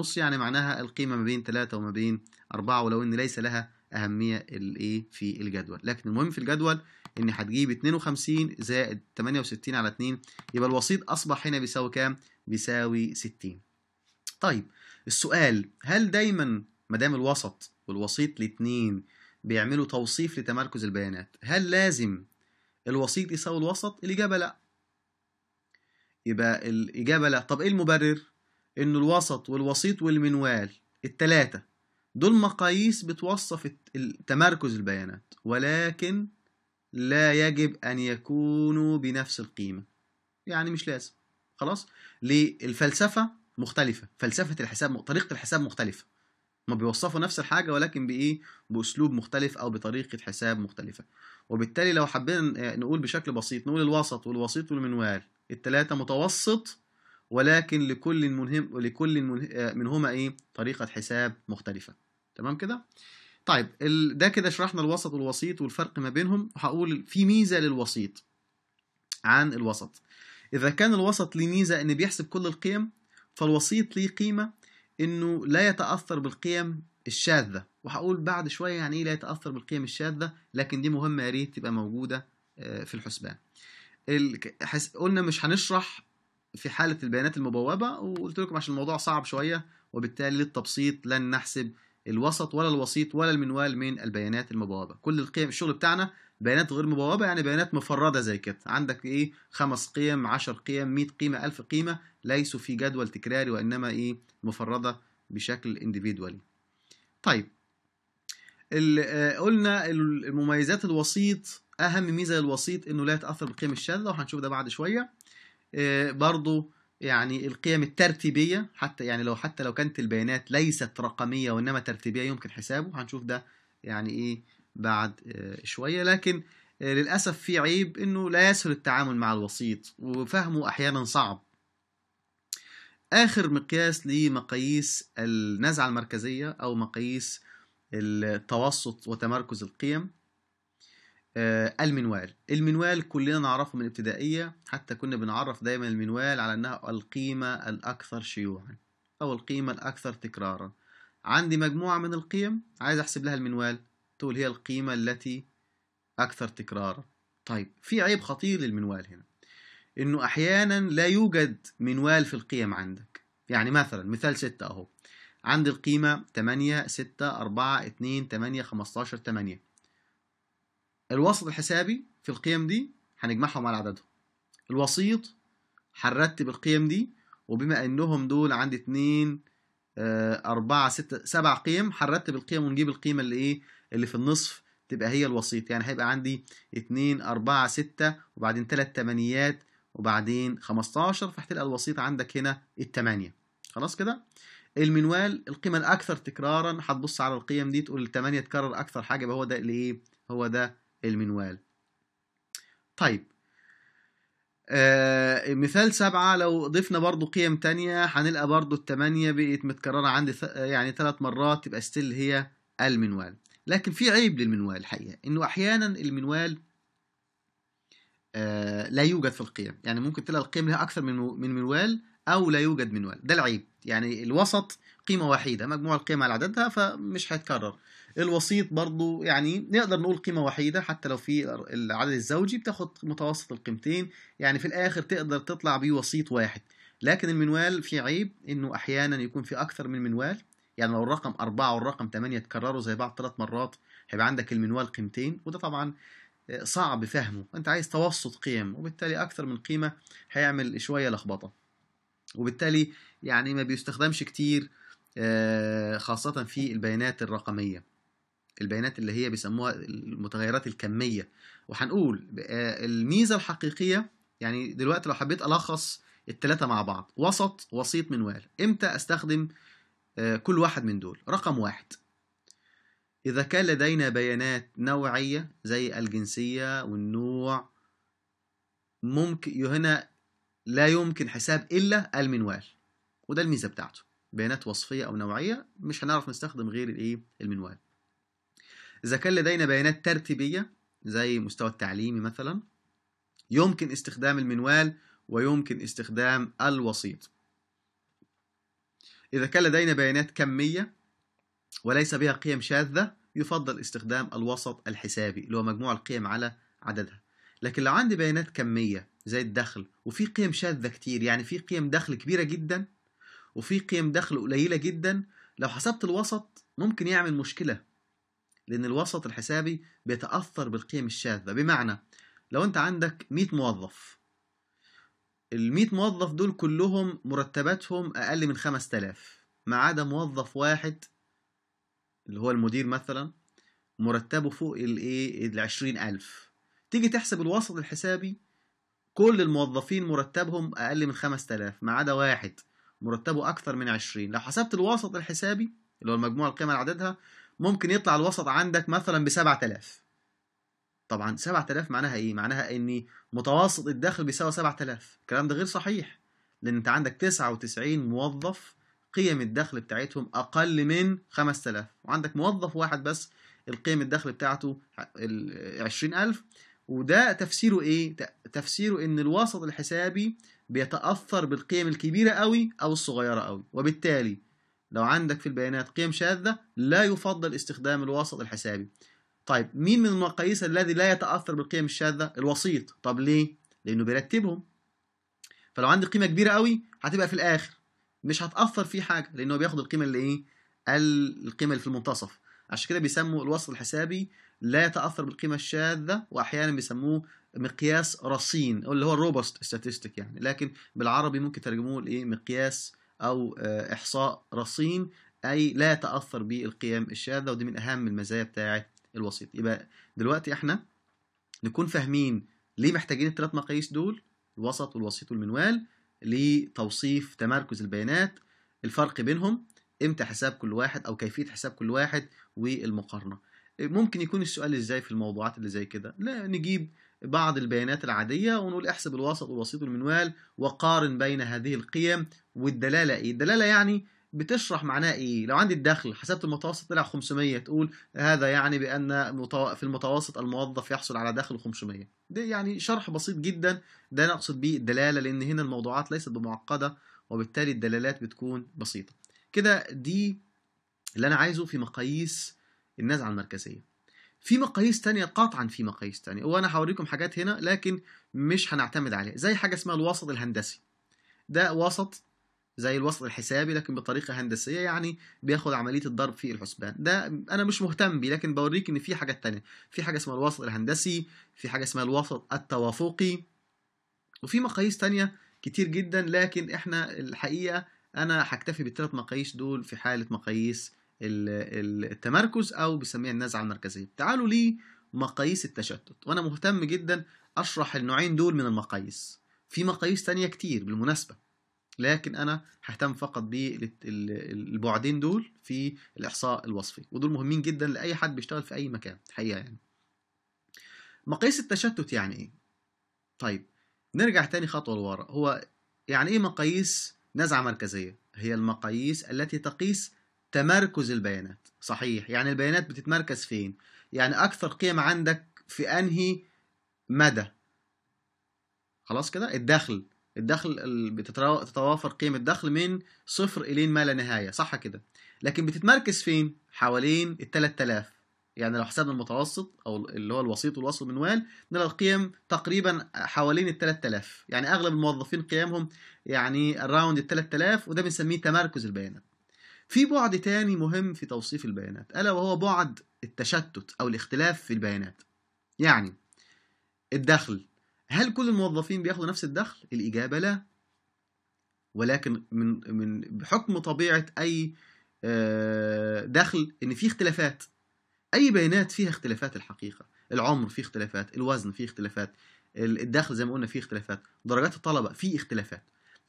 3.5 يعني معناها القيمة ما بين 3 وما بين 4 ولو إن ليس لها أهمية الإيه في الجدول لكن المهم في الجدول إن هتجيب 52 زائد 68 على 2 يبقى الوسيط أصبح هنا بيساوي كام؟ بيساوي 60 طيب السؤال هل دايما ما دام الوسط والوسيط الاثنين بيعملوا توصيف لتمركز البيانات هل لازم الوسيط يساوي الوسط الاجابه لا يبقى الاجابه لا طب ايه المبرر ان الوسط والوسيط والمنوال الثلاثه دول مقاييس بتوصف تمركز البيانات ولكن لا يجب ان يكونوا بنفس القيمه يعني مش لازم خلاص ليه الفلسفه مختلفه فلسفه الحساب طريقه الحساب مختلفه ما بيوصفوا نفس الحاجه ولكن بايه باسلوب مختلف او بطريقه حساب مختلفه وبالتالي لو حبينا آه، نقول بشكل بسيط نقول الوسط والوسيط والمنوال الثلاثه متوسط ولكن لكل منهم لكل آه، منهما ايه طريقه حساب مختلفه تمام كده طيب ده كده شرحنا الوسط والوسيط والفرق ما بينهم وهقول في ميزه للوسيط عن الوسط اذا كان الوسط ليه ميزه ان بيحسب كل القيم فالوسيط ليه قيمه انه لا يتاثر بالقيم الشاذه وهقول بعد شويه يعني ايه لا يتاثر بالقيم الشاذه لكن دي مهمه يا ريت تبقى موجوده آه، في الحسبان قلنا مش هنشرح في حاله البيانات المبوبه وقلت لكم عشان الموضوع صعب شويه وبالتالي للتبسيط لن نحسب الوسط ولا الوسيط ولا المنوال من البيانات المبوبه كل القيم الشغل بتاعنا بيانات غير مبوبه يعني بيانات مفرده زي كده عندك ايه خمس قيم 10 قيم 100 قيمه 1000 قيمه ليسوا في جدول تكراري وانما ايه مفرده بشكل انديفيدوالي طيب آه، قلنا المميزات الوسيط اهم ميزه للوسيط انه لا يتاثر بالقيم الشاذه وهنشوف ده بعد شويه آه، برضو يعني القيم الترتيبيه حتى يعني لو حتى لو كانت البيانات ليست رقميه وانما ترتيبيه يمكن حسابه هنشوف ده يعني ايه بعد آه، شوية لكن آه، للأسف في عيب أنه لا يسهل التعامل مع الوسيط وفهمه أحيانا صعب آخر مقياس لمقاييس النزعة المركزية أو مقاييس التوسط وتمركز القيم آه، المنوال المنوال كلنا نعرفه من الابتدائية حتى كنا بنعرف دايما المنوال على أنها القيمة الأكثر شيوعا أو القيمة الأكثر تكرارا عندي مجموعة من القيم عايز أحسب لها المنوال تقول هي القيمة التي أكثر تكرارا طيب في عيب خطير للمنوال هنا إنه أحيانا لا يوجد منوال في القيم عندك يعني مثلا مثال ستة أهو عند القيمة 8 6 4 2 8 15 8 الوسط الحسابي في القيم دي هنجمعهم على عددهم الوسيط هنرتب القيم دي وبما انهم دول عندي 2 4 6 7 قيم هنرتب القيم ونجيب القيمة اللي ايه اللي في النصف تبقى هي الوسيط يعني هيبقى عندي 2 4 6 وبعدين 3 تمانيات وبعدين 15 فهتلقى الوسيط عندك هنا التمانية خلاص كده المنوال القيمة الأكثر تكرارا هتبص على القيم دي تقول التمانية تكرر أكثر حاجة يبقى هو ده الإيه هو ده المنوال طيب آه مثال سبعة لو ضفنا برضو قيم تانية هنلقى برضو التمانية بقت متكررة عندي يعني ثلاث مرات تبقى ستيل هي المنوال لكن في عيب للمنوال الحقيقة إنه أحيانا المنوال آه لا يوجد في القيم يعني ممكن تلاقي القيم لها أكثر من من منوال أو لا يوجد منوال ده العيب يعني الوسط قيمة وحيدة مجموع القيم على عددها فمش هيتكرر الوسيط برضو يعني نقدر نقول قيمة وحيدة حتى لو في العدد الزوجي بتاخد متوسط القيمتين يعني في الآخر تقدر تطلع بوسيط واحد لكن المنوال فيه عيب إنه أحيانا يكون في أكثر من منوال يعني لو الرقم 4 والرقم 8 اتكرروا زي بعض ثلاث مرات هيبقى عندك المنوال قيمتين وده طبعا آه، صعب فهمه انت عايز توسط قيم وبالتالي اكثر من قيمه هيعمل شويه لخبطه وبالتالي يعني ما بيستخدمش كتير آه، خاصه في البيانات الرقميه البيانات اللي هي بيسموها المتغيرات الكميه وهنقول آه، الميزه الحقيقيه يعني دلوقتي لو حبيت الخص التلاتة مع بعض وسط وسيط منوال امتى استخدم آه، كل واحد من دول رقم واحد إذا كان لدينا بيانات نوعية زي الجنسية والنوع ممكن هنا لا يمكن حساب إلا المنوال وده الميزة بتاعته بيانات وصفية أو نوعية مش هنعرف نستخدم غير الإيه المنوال إذا كان لدينا بيانات ترتيبية زي مستوى التعليمي مثلا يمكن استخدام المنوال ويمكن استخدام الوسيط إذا كان لدينا بيانات كمية وليس بها قيم شاذة يفضل استخدام الوسط الحسابي اللي هو مجموع القيم على عددها لكن لو عندي بيانات كمية زي الدخل وفي قيم شاذة كتير يعني في قيم دخل كبيرة جدا وفي قيم دخل قليلة جدا لو حسبت الوسط ممكن يعمل مشكلة لأن الوسط الحسابي بيتأثر بالقيم الشاذة بمعنى لو أنت عندك 100 موظف ال موظف دول كلهم مرتباتهم اقل من 5000 ما عدا موظف واحد اللي هو المدير مثلا مرتبه فوق الايه ال 20000 تيجي تحسب الوسط الحسابي كل الموظفين مرتبهم اقل من 5000 ما عدا واحد مرتبه اكثر من 20 لو حسبت الوسط الحسابي اللي هو المجموع القيمه لعددها ممكن يطلع الوسط عندك مثلا ب 7000 طبعا 7000 معناها ايه معناها ان متوسط الدخل بيساوي 7000 الكلام ده غير صحيح لان انت عندك 99 موظف قيم الدخل بتاعتهم اقل من 5000 وعندك موظف واحد بس القيم الدخل بتاعته 20000 وده تفسيره ايه تفسيره ان الوسط الحسابي بيتاثر بالقيم الكبيره قوي او الصغيره قوي وبالتالي لو عندك في البيانات قيم شاذه لا يفضل استخدام الوسط الحسابي طيب مين من المقاييس الذي لا يتأثر بالقيم الشاذة؟ الوسيط طب ليه؟ لأنه بيرتبهم فلو عندي قيمة كبيرة قوي هتبقى في الآخر مش هتأثر في حاجة لأنه بياخد القيمة اللي إيه؟ القيمة اللي في المنتصف عشان كده بيسموا الوسط الحسابي لا يتأثر بالقيمة الشاذة وأحيانا بيسموه مقياس رصين اللي هو الروبست ستاتستيك يعني لكن بالعربي ممكن ترجموه لإيه؟ مقياس أو آه، إحصاء رصين أي لا يتأثر بالقيم الشاذة ودي من أهم المزايا بتاعة الوسيط يبقى دلوقتي احنا نكون فاهمين ليه محتاجين الثلاث مقاييس دول الوسط والوسيط والمنوال لتوصيف تمركز البيانات الفرق بينهم امتى حساب كل واحد او كيفيه حساب كل واحد والمقارنه ممكن يكون السؤال ازاي في الموضوعات اللي زي كده لا نجيب بعض البيانات العادية ونقول احسب الوسط والوسيط والمنوال وقارن بين هذه القيم والدلالة ايه الدلالة يعني بتشرح معناه ايه لو عندي الدخل حسبت المتوسط طلع 500 تقول هذا يعني بان في المتوسط الموظف يحصل على دخل 500 ده يعني شرح بسيط جدا ده نقصد بيه الدلاله لان هنا الموضوعات ليست بمعقده وبالتالي الدلالات بتكون بسيطه كده دي اللي انا عايزه في مقاييس النزعه المركزيه في مقاييس تانية قطعا في مقاييس تانية وانا هوريكم حاجات هنا لكن مش هنعتمد عليها زي حاجه اسمها الوسط الهندسي ده وسط زي الوصل الحسابي لكن بطريقه هندسيه يعني بياخد عمليه الضرب في الحسبان ده انا مش مهتم بيه لكن بوريك ان في حاجات تانية في حاجه اسمها الوصل الهندسي في حاجه اسمها الوسط التوافقي وفي مقاييس تانية كتير جدا لكن احنا الحقيقه انا هكتفي بالثلاث مقاييس دول في حاله مقاييس التمركز او بنسميها النزعه المركزيه تعالوا لي مقاييس التشتت وانا مهتم جدا اشرح النوعين دول من المقاييس في مقاييس تانية كتير بالمناسبه لكن انا ههتم فقط بالبعدين دول في الاحصاء الوصفي ودول مهمين جدا لاي حد بيشتغل في اي مكان الحقيقه يعني مقاييس التشتت يعني ايه طيب نرجع تاني خطوه لورا هو يعني ايه مقاييس نزعه مركزيه هي المقاييس التي تقيس تمركز البيانات صحيح يعني البيانات بتتمركز فين يعني اكثر قيم عندك في انهي مدى خلاص كده الدخل الدخل بتتوافر قيمة دخل من صفر إلين ما لا نهاية صح كده لكن بتتمركز فين حوالين ال 3000 يعني لو حسبنا المتوسط او اللي هو الوسيط والوسط المنوال نلقى القيم تقريبا حوالين ال 3000 يعني اغلب الموظفين قيمهم يعني اراوند ال 3000 وده بنسميه تمركز البيانات في بعد تاني مهم في توصيف البيانات الا وهو بعد التشتت او الاختلاف في البيانات يعني الدخل هل كل الموظفين بياخدوا نفس الدخل؟ الإجابة لا ولكن من من بحكم طبيعة أي آه، دخل إن فيه اختلافات أي بيانات فيها اختلافات الحقيقة العمر فيه اختلافات الوزن فيه اختلافات الدخل زي ما قلنا فيه اختلافات درجات الطلبة فيه اختلافات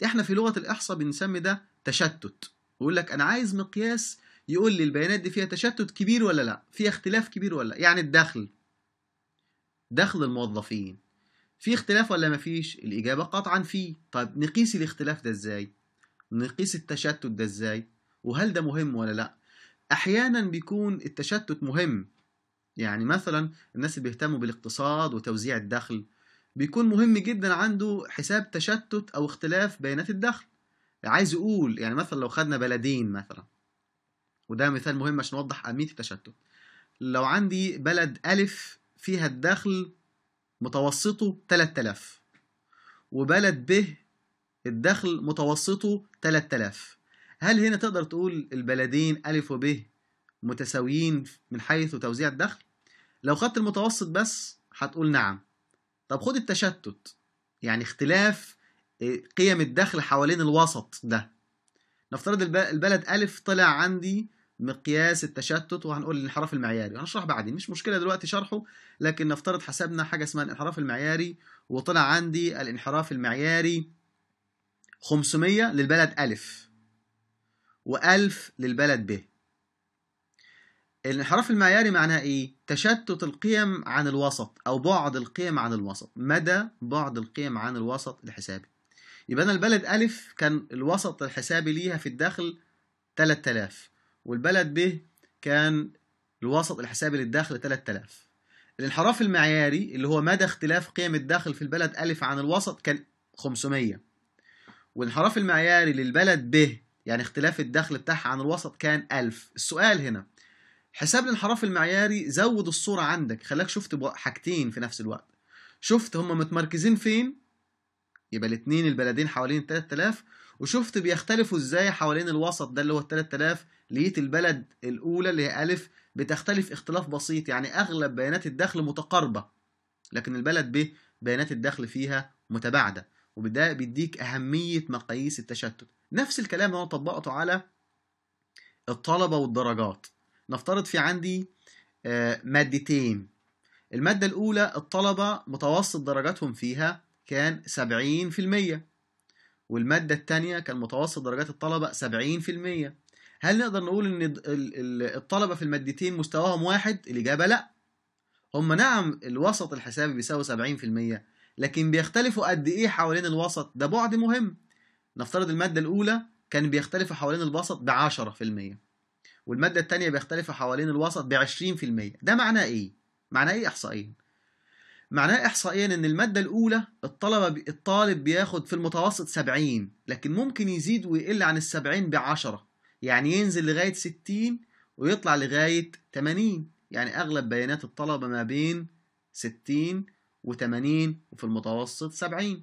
احنا في لغة الإحصاء بنسمي ده تشتت يقول لك أنا عايز مقياس يقول لي البيانات دي فيها تشتت كبير ولا لا فيها اختلاف كبير ولا لا يعني الدخل دخل الموظفين في اختلاف ولا مفيش الإجابة قطعا في طيب نقيس الاختلاف ده إزاي نقيس التشتت ده إزاي وهل ده مهم ولا لأ أحيانا بيكون التشتت مهم يعني مثلا الناس اللي بيهتموا بالاقتصاد وتوزيع الدخل بيكون مهم جدا عنده حساب تشتت أو اختلاف بيانات الدخل عايز يقول يعني مثلا لو خدنا بلدين مثلا وده مثال مهم عشان نوضح أهمية التشتت لو عندي بلد ألف فيها الدخل متوسطه 3000 وبلد ب الدخل متوسطه 3000 هل هنا تقدر تقول البلدين ألف وب متساويين من حيث توزيع الدخل؟ لو خدت المتوسط بس هتقول نعم طب خد التشتت يعني اختلاف آه، قيم الدخل حوالين الوسط ده نفترض البلد ألف طلع عندي مقياس التشتت وهنقول الانحراف المعياري هنشرح بعدين مش مشكلة دلوقتي شرحه لكن نفترض حسبنا حاجة اسمها الانحراف المعياري وطلع عندي الانحراف المعياري 500 للبلد ألف و1000 للبلد ب الانحراف المعياري معناه ايه؟ تشتت القيم عن الوسط او بعد القيم عن الوسط، مدى بعد القيم عن الوسط الحسابي. يبقى انا البلد ألف كان الوسط الحسابي ليها في الداخل 3000 والبلد ب كان الوسط الحسابي للدخل 3000 الانحراف المعياري اللي هو مدى اختلاف قيم الدخل في البلد أ عن الوسط كان 500 والانحراف المعياري للبلد ب يعني اختلاف الدخل بتاعها عن الوسط كان 1000 السؤال هنا حساب الانحراف المعياري زود الصورة عندك خلاك شفت حاجتين في نفس الوقت شفت هما متمركزين فين يبقى الاتنين البلدين حوالين 3000 وشفت بيختلفوا ازاي حوالين الوسط ده اللي هو 3000 لقيت البلد الأولى اللي هي ألف بتختلف اختلاف بسيط يعني أغلب بيانات الدخل متقاربة لكن البلد ب بيانات الدخل فيها متباعدة وده بيديك أهمية مقاييس التشتت نفس الكلام أنا طبقته على الطلبة والدرجات نفترض في عندي آه، مادتين المادة الأولى الطلبة متوسط درجاتهم فيها كان 70% والمادة التانية كان متوسط درجات الطلبة 70% هل نقدر نقول ان الطلبه في المادتين مستواهم واحد الاجابه لا هم نعم الوسط الحسابي بيساوي 70% لكن بيختلفوا قد ايه حوالين الوسط ده بعد مهم نفترض الماده الاولى كان بيختلفوا حوالين الوسط ب 10% والماده الثانيه بيختلفوا حوالين الوسط ب 20% ده معناه ايه معناه ايه احصائيا معناه احصائيا ان الماده الاولى الطلبه الطالب بياخد في المتوسط 70 لكن ممكن يزيد ويقل عن ال 70 ب 10 يعني ينزل لغاية 60 ويطلع لغاية 80 يعني أغلب بيانات الطلبة ما بين 60 و80 وفي المتوسط 70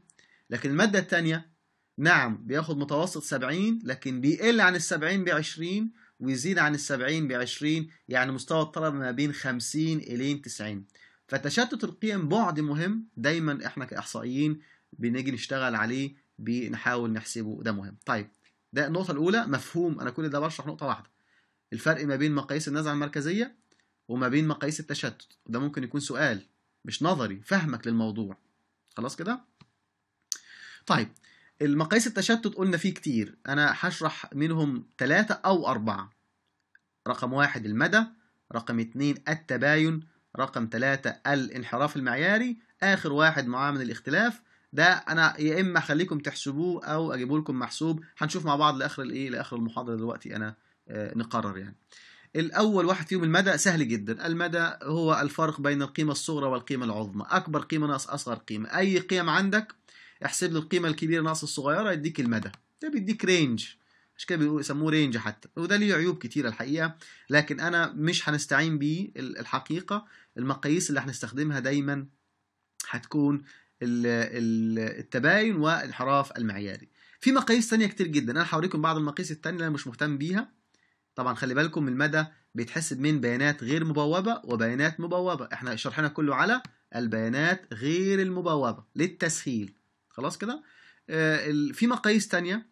لكن المادة التانية نعم بياخد متوسط 70 لكن بيقل عن ال 70 ب 20 ويزيد عن ال 70 ب 20 يعني مستوى الطلبة ما بين 50 إلين 90 فتشتت القيم بعد مهم دايما احنا كإحصائيين بنيجي نشتغل عليه بنحاول نحسبه ده مهم طيب ده النقطة الأولى مفهوم أنا كل ده بشرح نقطة واحدة الفرق ما بين مقاييس النزعة المركزية وما بين مقاييس التشتت ده ممكن يكون سؤال مش نظري فهمك للموضوع خلاص كده طيب المقاييس التشتت قلنا فيه كتير أنا هشرح منهم ثلاثة أو أربعة رقم واحد المدى رقم اتنين التباين رقم ثلاثة الانحراف المعياري آخر واحد معامل الاختلاف ده انا يا اما اخليكم تحسبوه او اجيبه لكم محسوب هنشوف مع بعض لاخر الايه لاخر المحاضره دلوقتي انا آه، نقرر يعني الاول واحد فيهم المدى سهل جدا المدى هو الفرق بين القيمه الصغرى والقيمه العظمى اكبر قيمه ناقص اصغر قيمه اي قيم عندك احسب له القيمه الكبيره ناقص الصغيره يديك المدى ده بيديك رينج عشان كده بيسموه رينج حتى وده ليه عيوب كتيره الحقيقه لكن انا مش هنستعين بيه الحقيقه المقاييس اللي هنستخدمها دايما هتكون التباين والانحراف المعياري في مقاييس ثانيه كتير جدا انا هوريكم بعض المقاييس الثانيه اللي انا مش مهتم بيها طبعا خلي بالكم المدى بيتحسب من بيانات غير مبوبه وبيانات مبوبه احنا شرحنا كله على البيانات غير المبوبه للتسهيل خلاص كده آه، في مقاييس ثانيه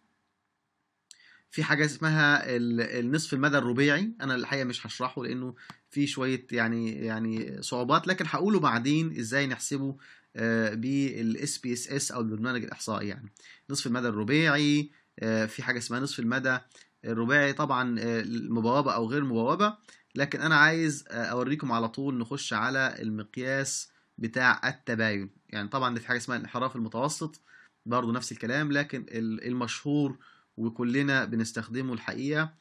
في حاجه اسمها النصف المدى الربيعي انا الحقيقه مش هشرحه لانه في شويه يعني يعني صعوبات لكن هقوله بعدين ازاي نحسبه آه، بالاس بي اس اس او البرنامج الاحصائي يعني نصف المدى الرباعي آه، في حاجه اسمها نصف المدى الرباعي طبعا آه، مبوبه او غير مبوبه لكن انا عايز اوريكم على طول نخش على المقياس بتاع التباين يعني طبعا ده في حاجه اسمها الانحراف المتوسط برضه نفس الكلام لكن المشهور وكلنا بنستخدمه الحقيقه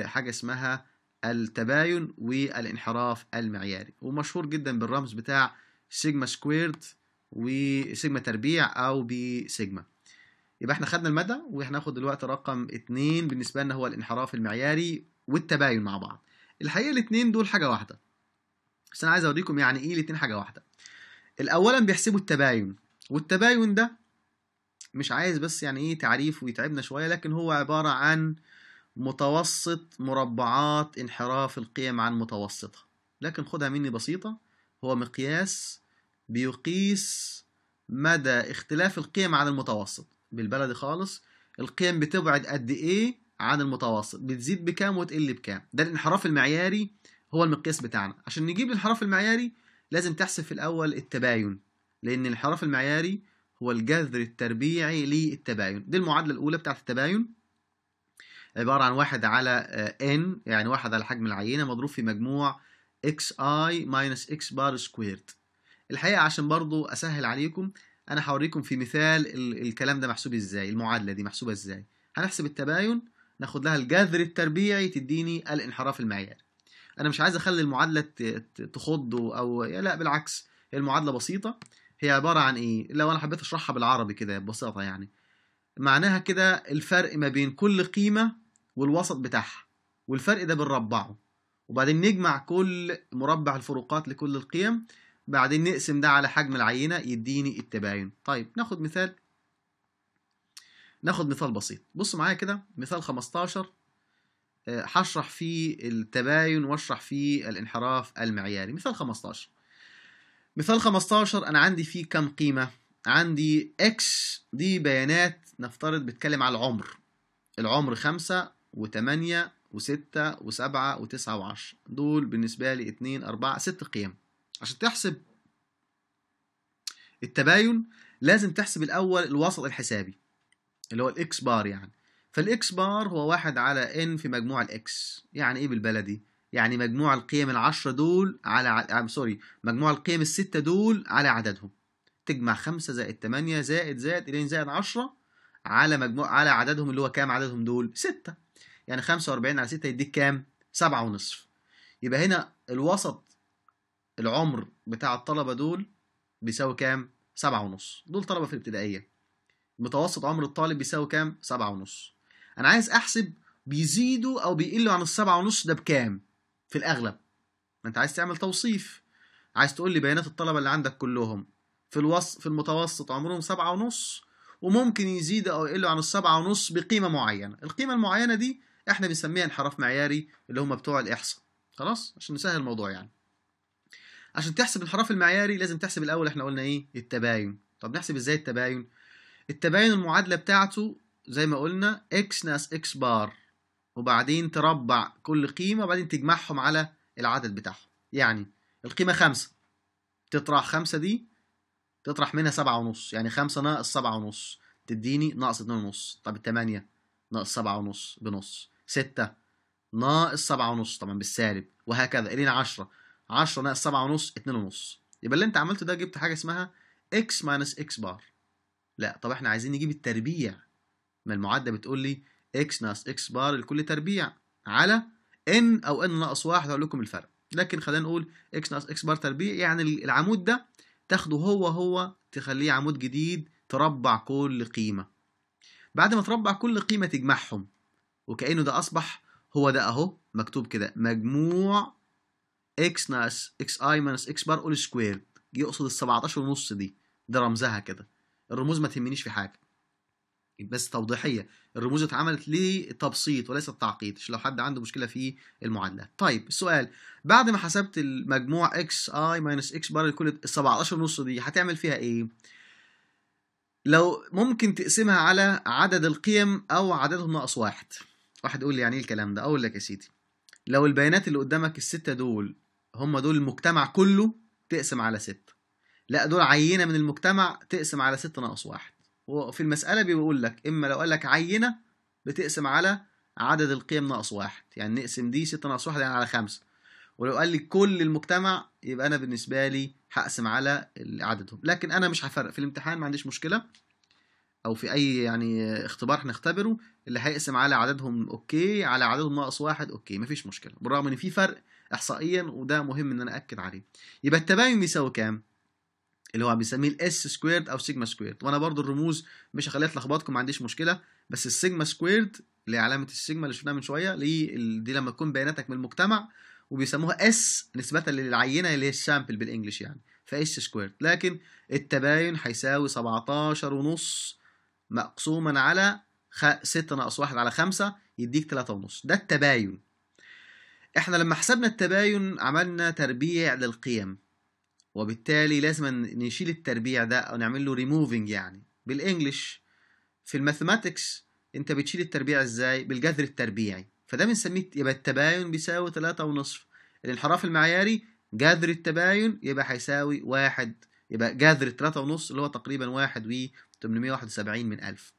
حاجه اسمها التباين والانحراف المعياري ومشهور جدا بالرمز بتاع سيجما سكويرد وسيجما تربيع او بسيجما يبقى احنا خدنا المدى وهناخد دلوقتي رقم 2 بالنسبه لنا هو الانحراف المعياري والتباين مع بعض الحقيقه الاثنين دول حاجه واحده بس انا عايز اوريكم يعني ايه الاثنين حاجه واحده الاولا بيحسبوا التباين والتباين ده مش عايز بس يعني ايه تعريف ويتعبنا شويه لكن هو عباره عن متوسط مربعات انحراف القيم عن متوسطها لكن خدها مني بسيطه هو مقياس بيقيس مدى اختلاف القيم عن المتوسط بالبلدي خالص القيم بتبعد قد ايه عن المتوسط بتزيد بكام وتقل بكام ده الانحراف المعياري هو المقياس بتاعنا عشان نجيب الانحراف المعياري لازم تحسب في الاول التباين لان الانحراف المعياري هو الجذر التربيعي للتباين دي المعادله الاولى بتاعه التباين عباره عن واحد على آه، n يعني واحد على حجم العينه مضروب في مجموع xi minus x bar squared الحقيقه عشان برضو اسهل عليكم انا هوريكم في مثال الكلام ده محسوب ازاي المعادله دي محسوبه ازاي هنحسب التباين ناخد لها الجذر التربيعي تديني الانحراف المعياري انا مش عايز اخلي المعادله تخض او لا بالعكس المعادله بسيطه هي عباره عن ايه لو انا حبيت اشرحها بالعربي كده ببساطه يعني معناها كده الفرق ما بين كل قيمه والوسط بتاعها والفرق ده بنربعه وبعدين نجمع كل مربع الفروقات لكل القيم بعدين نقسم ده على حجم العينة يديني التباين طيب ناخد مثال ناخد مثال بسيط بص معايا كده مثال 15 آه، هشرح فيه التباين واشرح فيه الانحراف المعياري مثال 15 مثال 15 انا عندي فيه كم قيمه عندي x دي بيانات نفترض بتكلم على العمر العمر 5 و8 و6 و7 و9 و10 دول بالنسبه لي 2 4 6 قيم عشان تحسب التباين لازم تحسب الأول الوسط الحسابي اللي هو الإكس بار يعني فالإكس بار هو واحد على إن في مجموع الإكس يعني إيه بالبلدي؟ يعني مجموع القيم العشرة دول على ع... سوري آه، مجموع القيم الستة دول على عددهم تجمع خمسة زائد تمانية زائد زائد إلين زائد عشرة على مجموع على عددهم اللي هو كام عددهم دول؟ ستة يعني خمسة وأربعين على ستة يديك كام؟ سبعة ونصف يبقى هنا الوسط العمر بتاع الطلبه دول بيساوي كام سبعة ونص دول طلبه في الابتدائيه متوسط عمر الطالب بيساوي كام سبعة ونص انا عايز احسب بيزيدوا او بيقلوا عن السبعة ونص ده بكام في الاغلب ما انت عايز تعمل توصيف عايز تقول لي بيانات الطلبه اللي عندك كلهم في الوص في المتوسط عمرهم سبعة ونص وممكن يزيدوا او يقلوا عن السبعة ونص بقيمه معينه القيمه المعينه دي احنا بنسميها انحراف معياري اللي هم بتوع الاحصاء خلاص عشان نسهل الموضوع يعني عشان تحسب الانحراف المعياري لازم تحسب الاول احنا قلنا ايه التباين طب نحسب ازاي التباين التباين المعادله بتاعته زي ما قلنا اكس ناقص اكس بار وبعدين تربع كل قيمه وبعدين تجمعهم على العدد بتاعهم يعني القيمه خمسة تطرح خمسة دي تطرح منها سبعة ونص يعني خمسة ناقص سبعة ونص تديني ناقص اتنين ونص طب التمانية ناقص سبعة ونص بنص ستة ناقص سبعة ونص طبعا بالسالب وهكذا إلين عشرة 10 ناقص 7 ونص 2 ونص يبقى اللي انت عملته ده جبت حاجه اسمها اكس ماينس اكس بار لا طب احنا عايزين نجيب التربيع ما المعادله بتقول لي اكس ناقص اكس بار لكل تربيع على ان او ان ناقص 1 هقول لكم الفرق لكن خلينا نقول اكس ناقص اكس بار تربيع يعني العمود ده تاخده هو هو تخليه عمود جديد تربع كل قيمه بعد ما تربع كل قيمه تجمعهم وكانه ده اصبح هو ده اهو مكتوب كده مجموع اكس ناقص اكس اي ناقص اكس بار اول سكوير يقصد ال 17 ونص دي ده رمزها كده الرموز ما تهمنيش في حاجه بس توضيحيه الرموز اتعملت لتبسيط وليس التعقيد عشان لو حد عنده مشكله في المعادله طيب السؤال بعد ما حسبت المجموع اكس اي ماينس اكس بار لكل ال 17 ونص دي هتعمل فيها ايه لو ممكن تقسمها على عدد القيم او عددهم ناقص واحد واحد يقول لي يعني ايه الكلام ده اقول لك يا سيدي لو البيانات اللي قدامك السته دول هم دول المجتمع كله تقسم على ستة لا دول عينة من المجتمع تقسم على ستة ناقص واحد وفي المسألة بيقول لك إما لو قال لك عينة بتقسم على عدد القيم ناقص واحد يعني نقسم دي ستة ناقص واحد يعني على خمسة ولو قال لي كل المجتمع يبقى أنا بالنسبة لي هقسم على عددهم لكن أنا مش هفرق في الامتحان ما عنديش مشكلة أو في أي يعني اختبار هنختبره اللي هيقسم على عددهم أوكي على عددهم ناقص واحد أوكي مفيش مشكلة بالرغم إن في فرق احصائيا وده مهم ان انا اكد عليه يبقى التباين بيساوي كام اللي هو بنسميه الاس سكويرد او سيجما سكويرد وانا برضو الرموز مش هخليها تلخبطكم ما عنديش مشكله بس السيجما سكويرد اللي هي علامه السيجما اللي شفناها من شويه دي لما تكون بياناتك من المجتمع وبيسموها اس نسبه للعينه اللي هي السامبل بالانجلش يعني فاس سكويرد لكن التباين هيساوي 17 ونص مقسوما على 6 ناقص 1 على 5 يديك 3 ونص ده التباين احنا لما حسبنا التباين عملنا تربيع للقيم وبالتالي لازم نشيل التربيع ده او نعمل له ريموفينج يعني بالانجلش في الماثماتكس انت بتشيل التربيع ازاي بالجذر التربيعي فده بنسميه يبقى التباين بيساوي تلاتة ونصف الانحراف المعياري جذر التباين يبقى هيساوي واحد يبقى جذر تلاتة ونص اللي هو تقريبا واحد و 871 من ألف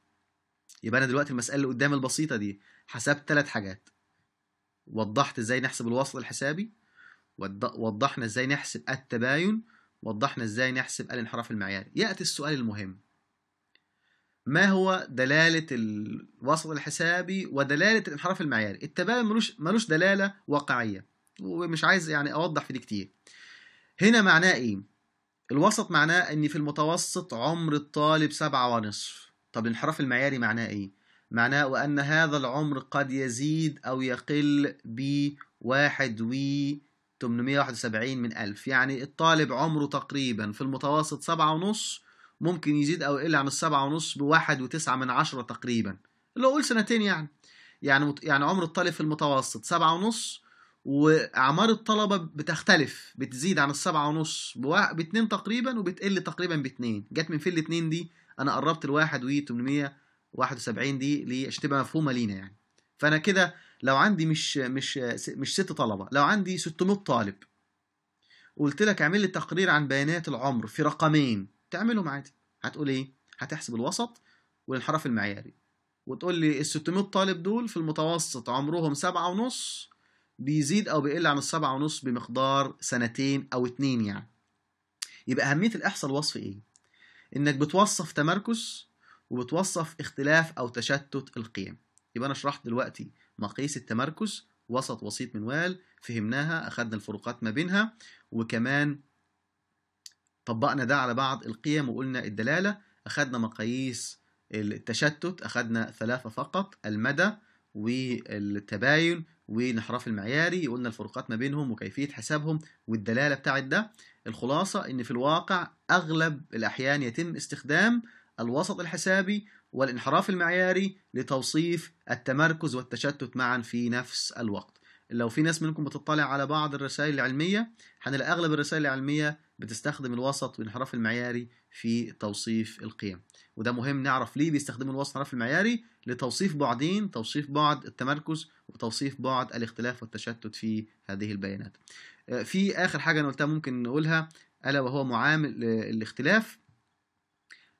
يبقى أنا دلوقتي المسألة اللي قدام البسيطة دي حسبت تلات حاجات وضحت ازاي نحسب الوصل الحسابي وضحنا ازاي نحسب التباين وضحنا ازاي نحسب الانحراف المعياري ياتي السؤال المهم ما هو دلالة الوسط الحسابي ودلالة الانحراف المعياري التباين ملوش, ملوش دلالة واقعية ومش عايز يعني أوضح في دي كتير هنا معناه إيه الوسط معناه إن في المتوسط عمر الطالب سبعة ونصف طب الانحراف المعياري معناه إيه معناه وأن هذا العمر قد يزيد أو يقل 1 و 871 من ألف يعني الطالب عمره تقريبا في المتوسط سبعة ونص ممكن يزيد أو يقل عن السبعة ونص بواحد وتسعة من عشرة تقريبا اللي أقول سنتين يعني يعني يعني عمر الطالب في المتوسط سبعة ونص وأعمار الطلبة بتختلف بتزيد عن السبعة ونص باتنين تقريبا وبتقل تقريبا باتنين جت من فين الاتنين دي أنا قربت الواحد و 71 دي عشان تبقى مفهومه لينا يعني فانا كده لو عندي مش مش مش ست طلبه لو عندي 600 طالب قلت لك اعمل لي تقرير عن بيانات العمر في رقمين تعملهم عادي هتقول ايه هتحسب الوسط والانحراف المعياري وتقول لي ال 600 طالب دول في المتوسط عمرهم سبعة ونص بيزيد او بيقل عن السبعة ونص بمقدار سنتين او اتنين يعني يبقى اهميه الاحصاء الوصفي ايه انك بتوصف تمركز وبتوصف اختلاف أو تشتت القيم يبقى أنا شرحت دلوقتي مقاييس التمركز وسط وسيط منوال فهمناها أخذنا الفروقات ما بينها وكمان طبقنا ده على بعض القيم وقلنا الدلالة أخذنا مقاييس التشتت أخذنا ثلاثة فقط المدى والتباين والانحراف المعياري قلنا الفروقات ما بينهم وكيفية حسابهم والدلالة بتاعت ده الخلاصة إن في الواقع أغلب الأحيان يتم استخدام الوسط الحسابي والانحراف المعياري لتوصيف التمركز والتشتت معا في نفس الوقت لو في ناس منكم بتطلع على بعض الرسائل العلمية هنلاقي أغلب الرسائل العلمية بتستخدم الوسط والانحراف المعياري في توصيف القيم وده مهم نعرف ليه بيستخدموا الوسط والانحراف المعياري لتوصيف بعدين توصيف بعد التمركز وتوصيف بعد الاختلاف والتشتت في هذه البيانات آه، في آخر حاجة أنا قلتها ممكن نقولها ألا وهو معامل الاختلاف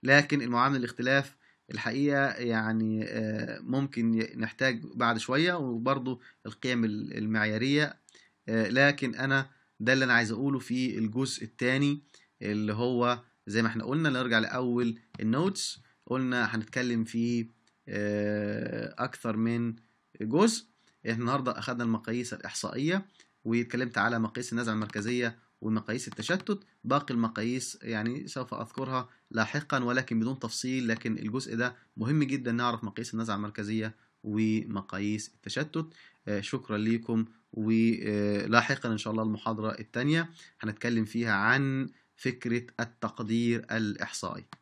لكن المعامل الاختلاف الحقيقة يعني آه، ممكن نحتاج بعد شوية وبرضو القيم المعيارية آه، لكن أنا ده اللي أنا عايز أقوله في الجزء الثاني اللي هو زي ما احنا قلنا نرجع لأول النوتس قلنا هنتكلم فيه آه، أكثر من جزء احنا النهاردة اخذنا المقاييس الإحصائية واتكلمت على مقاييس النزعة المركزية ومقاييس التشتت باقي المقاييس يعني سوف أذكرها لاحقا ولكن بدون تفصيل لكن الجزء ده مهم جدا نعرف مقاييس النزعة المركزية ومقاييس التشتت آه، شكرا ليكم ولاحقا إن شاء الله المحاضرة الثانية هنتكلم فيها عن فكرة التقدير الإحصائي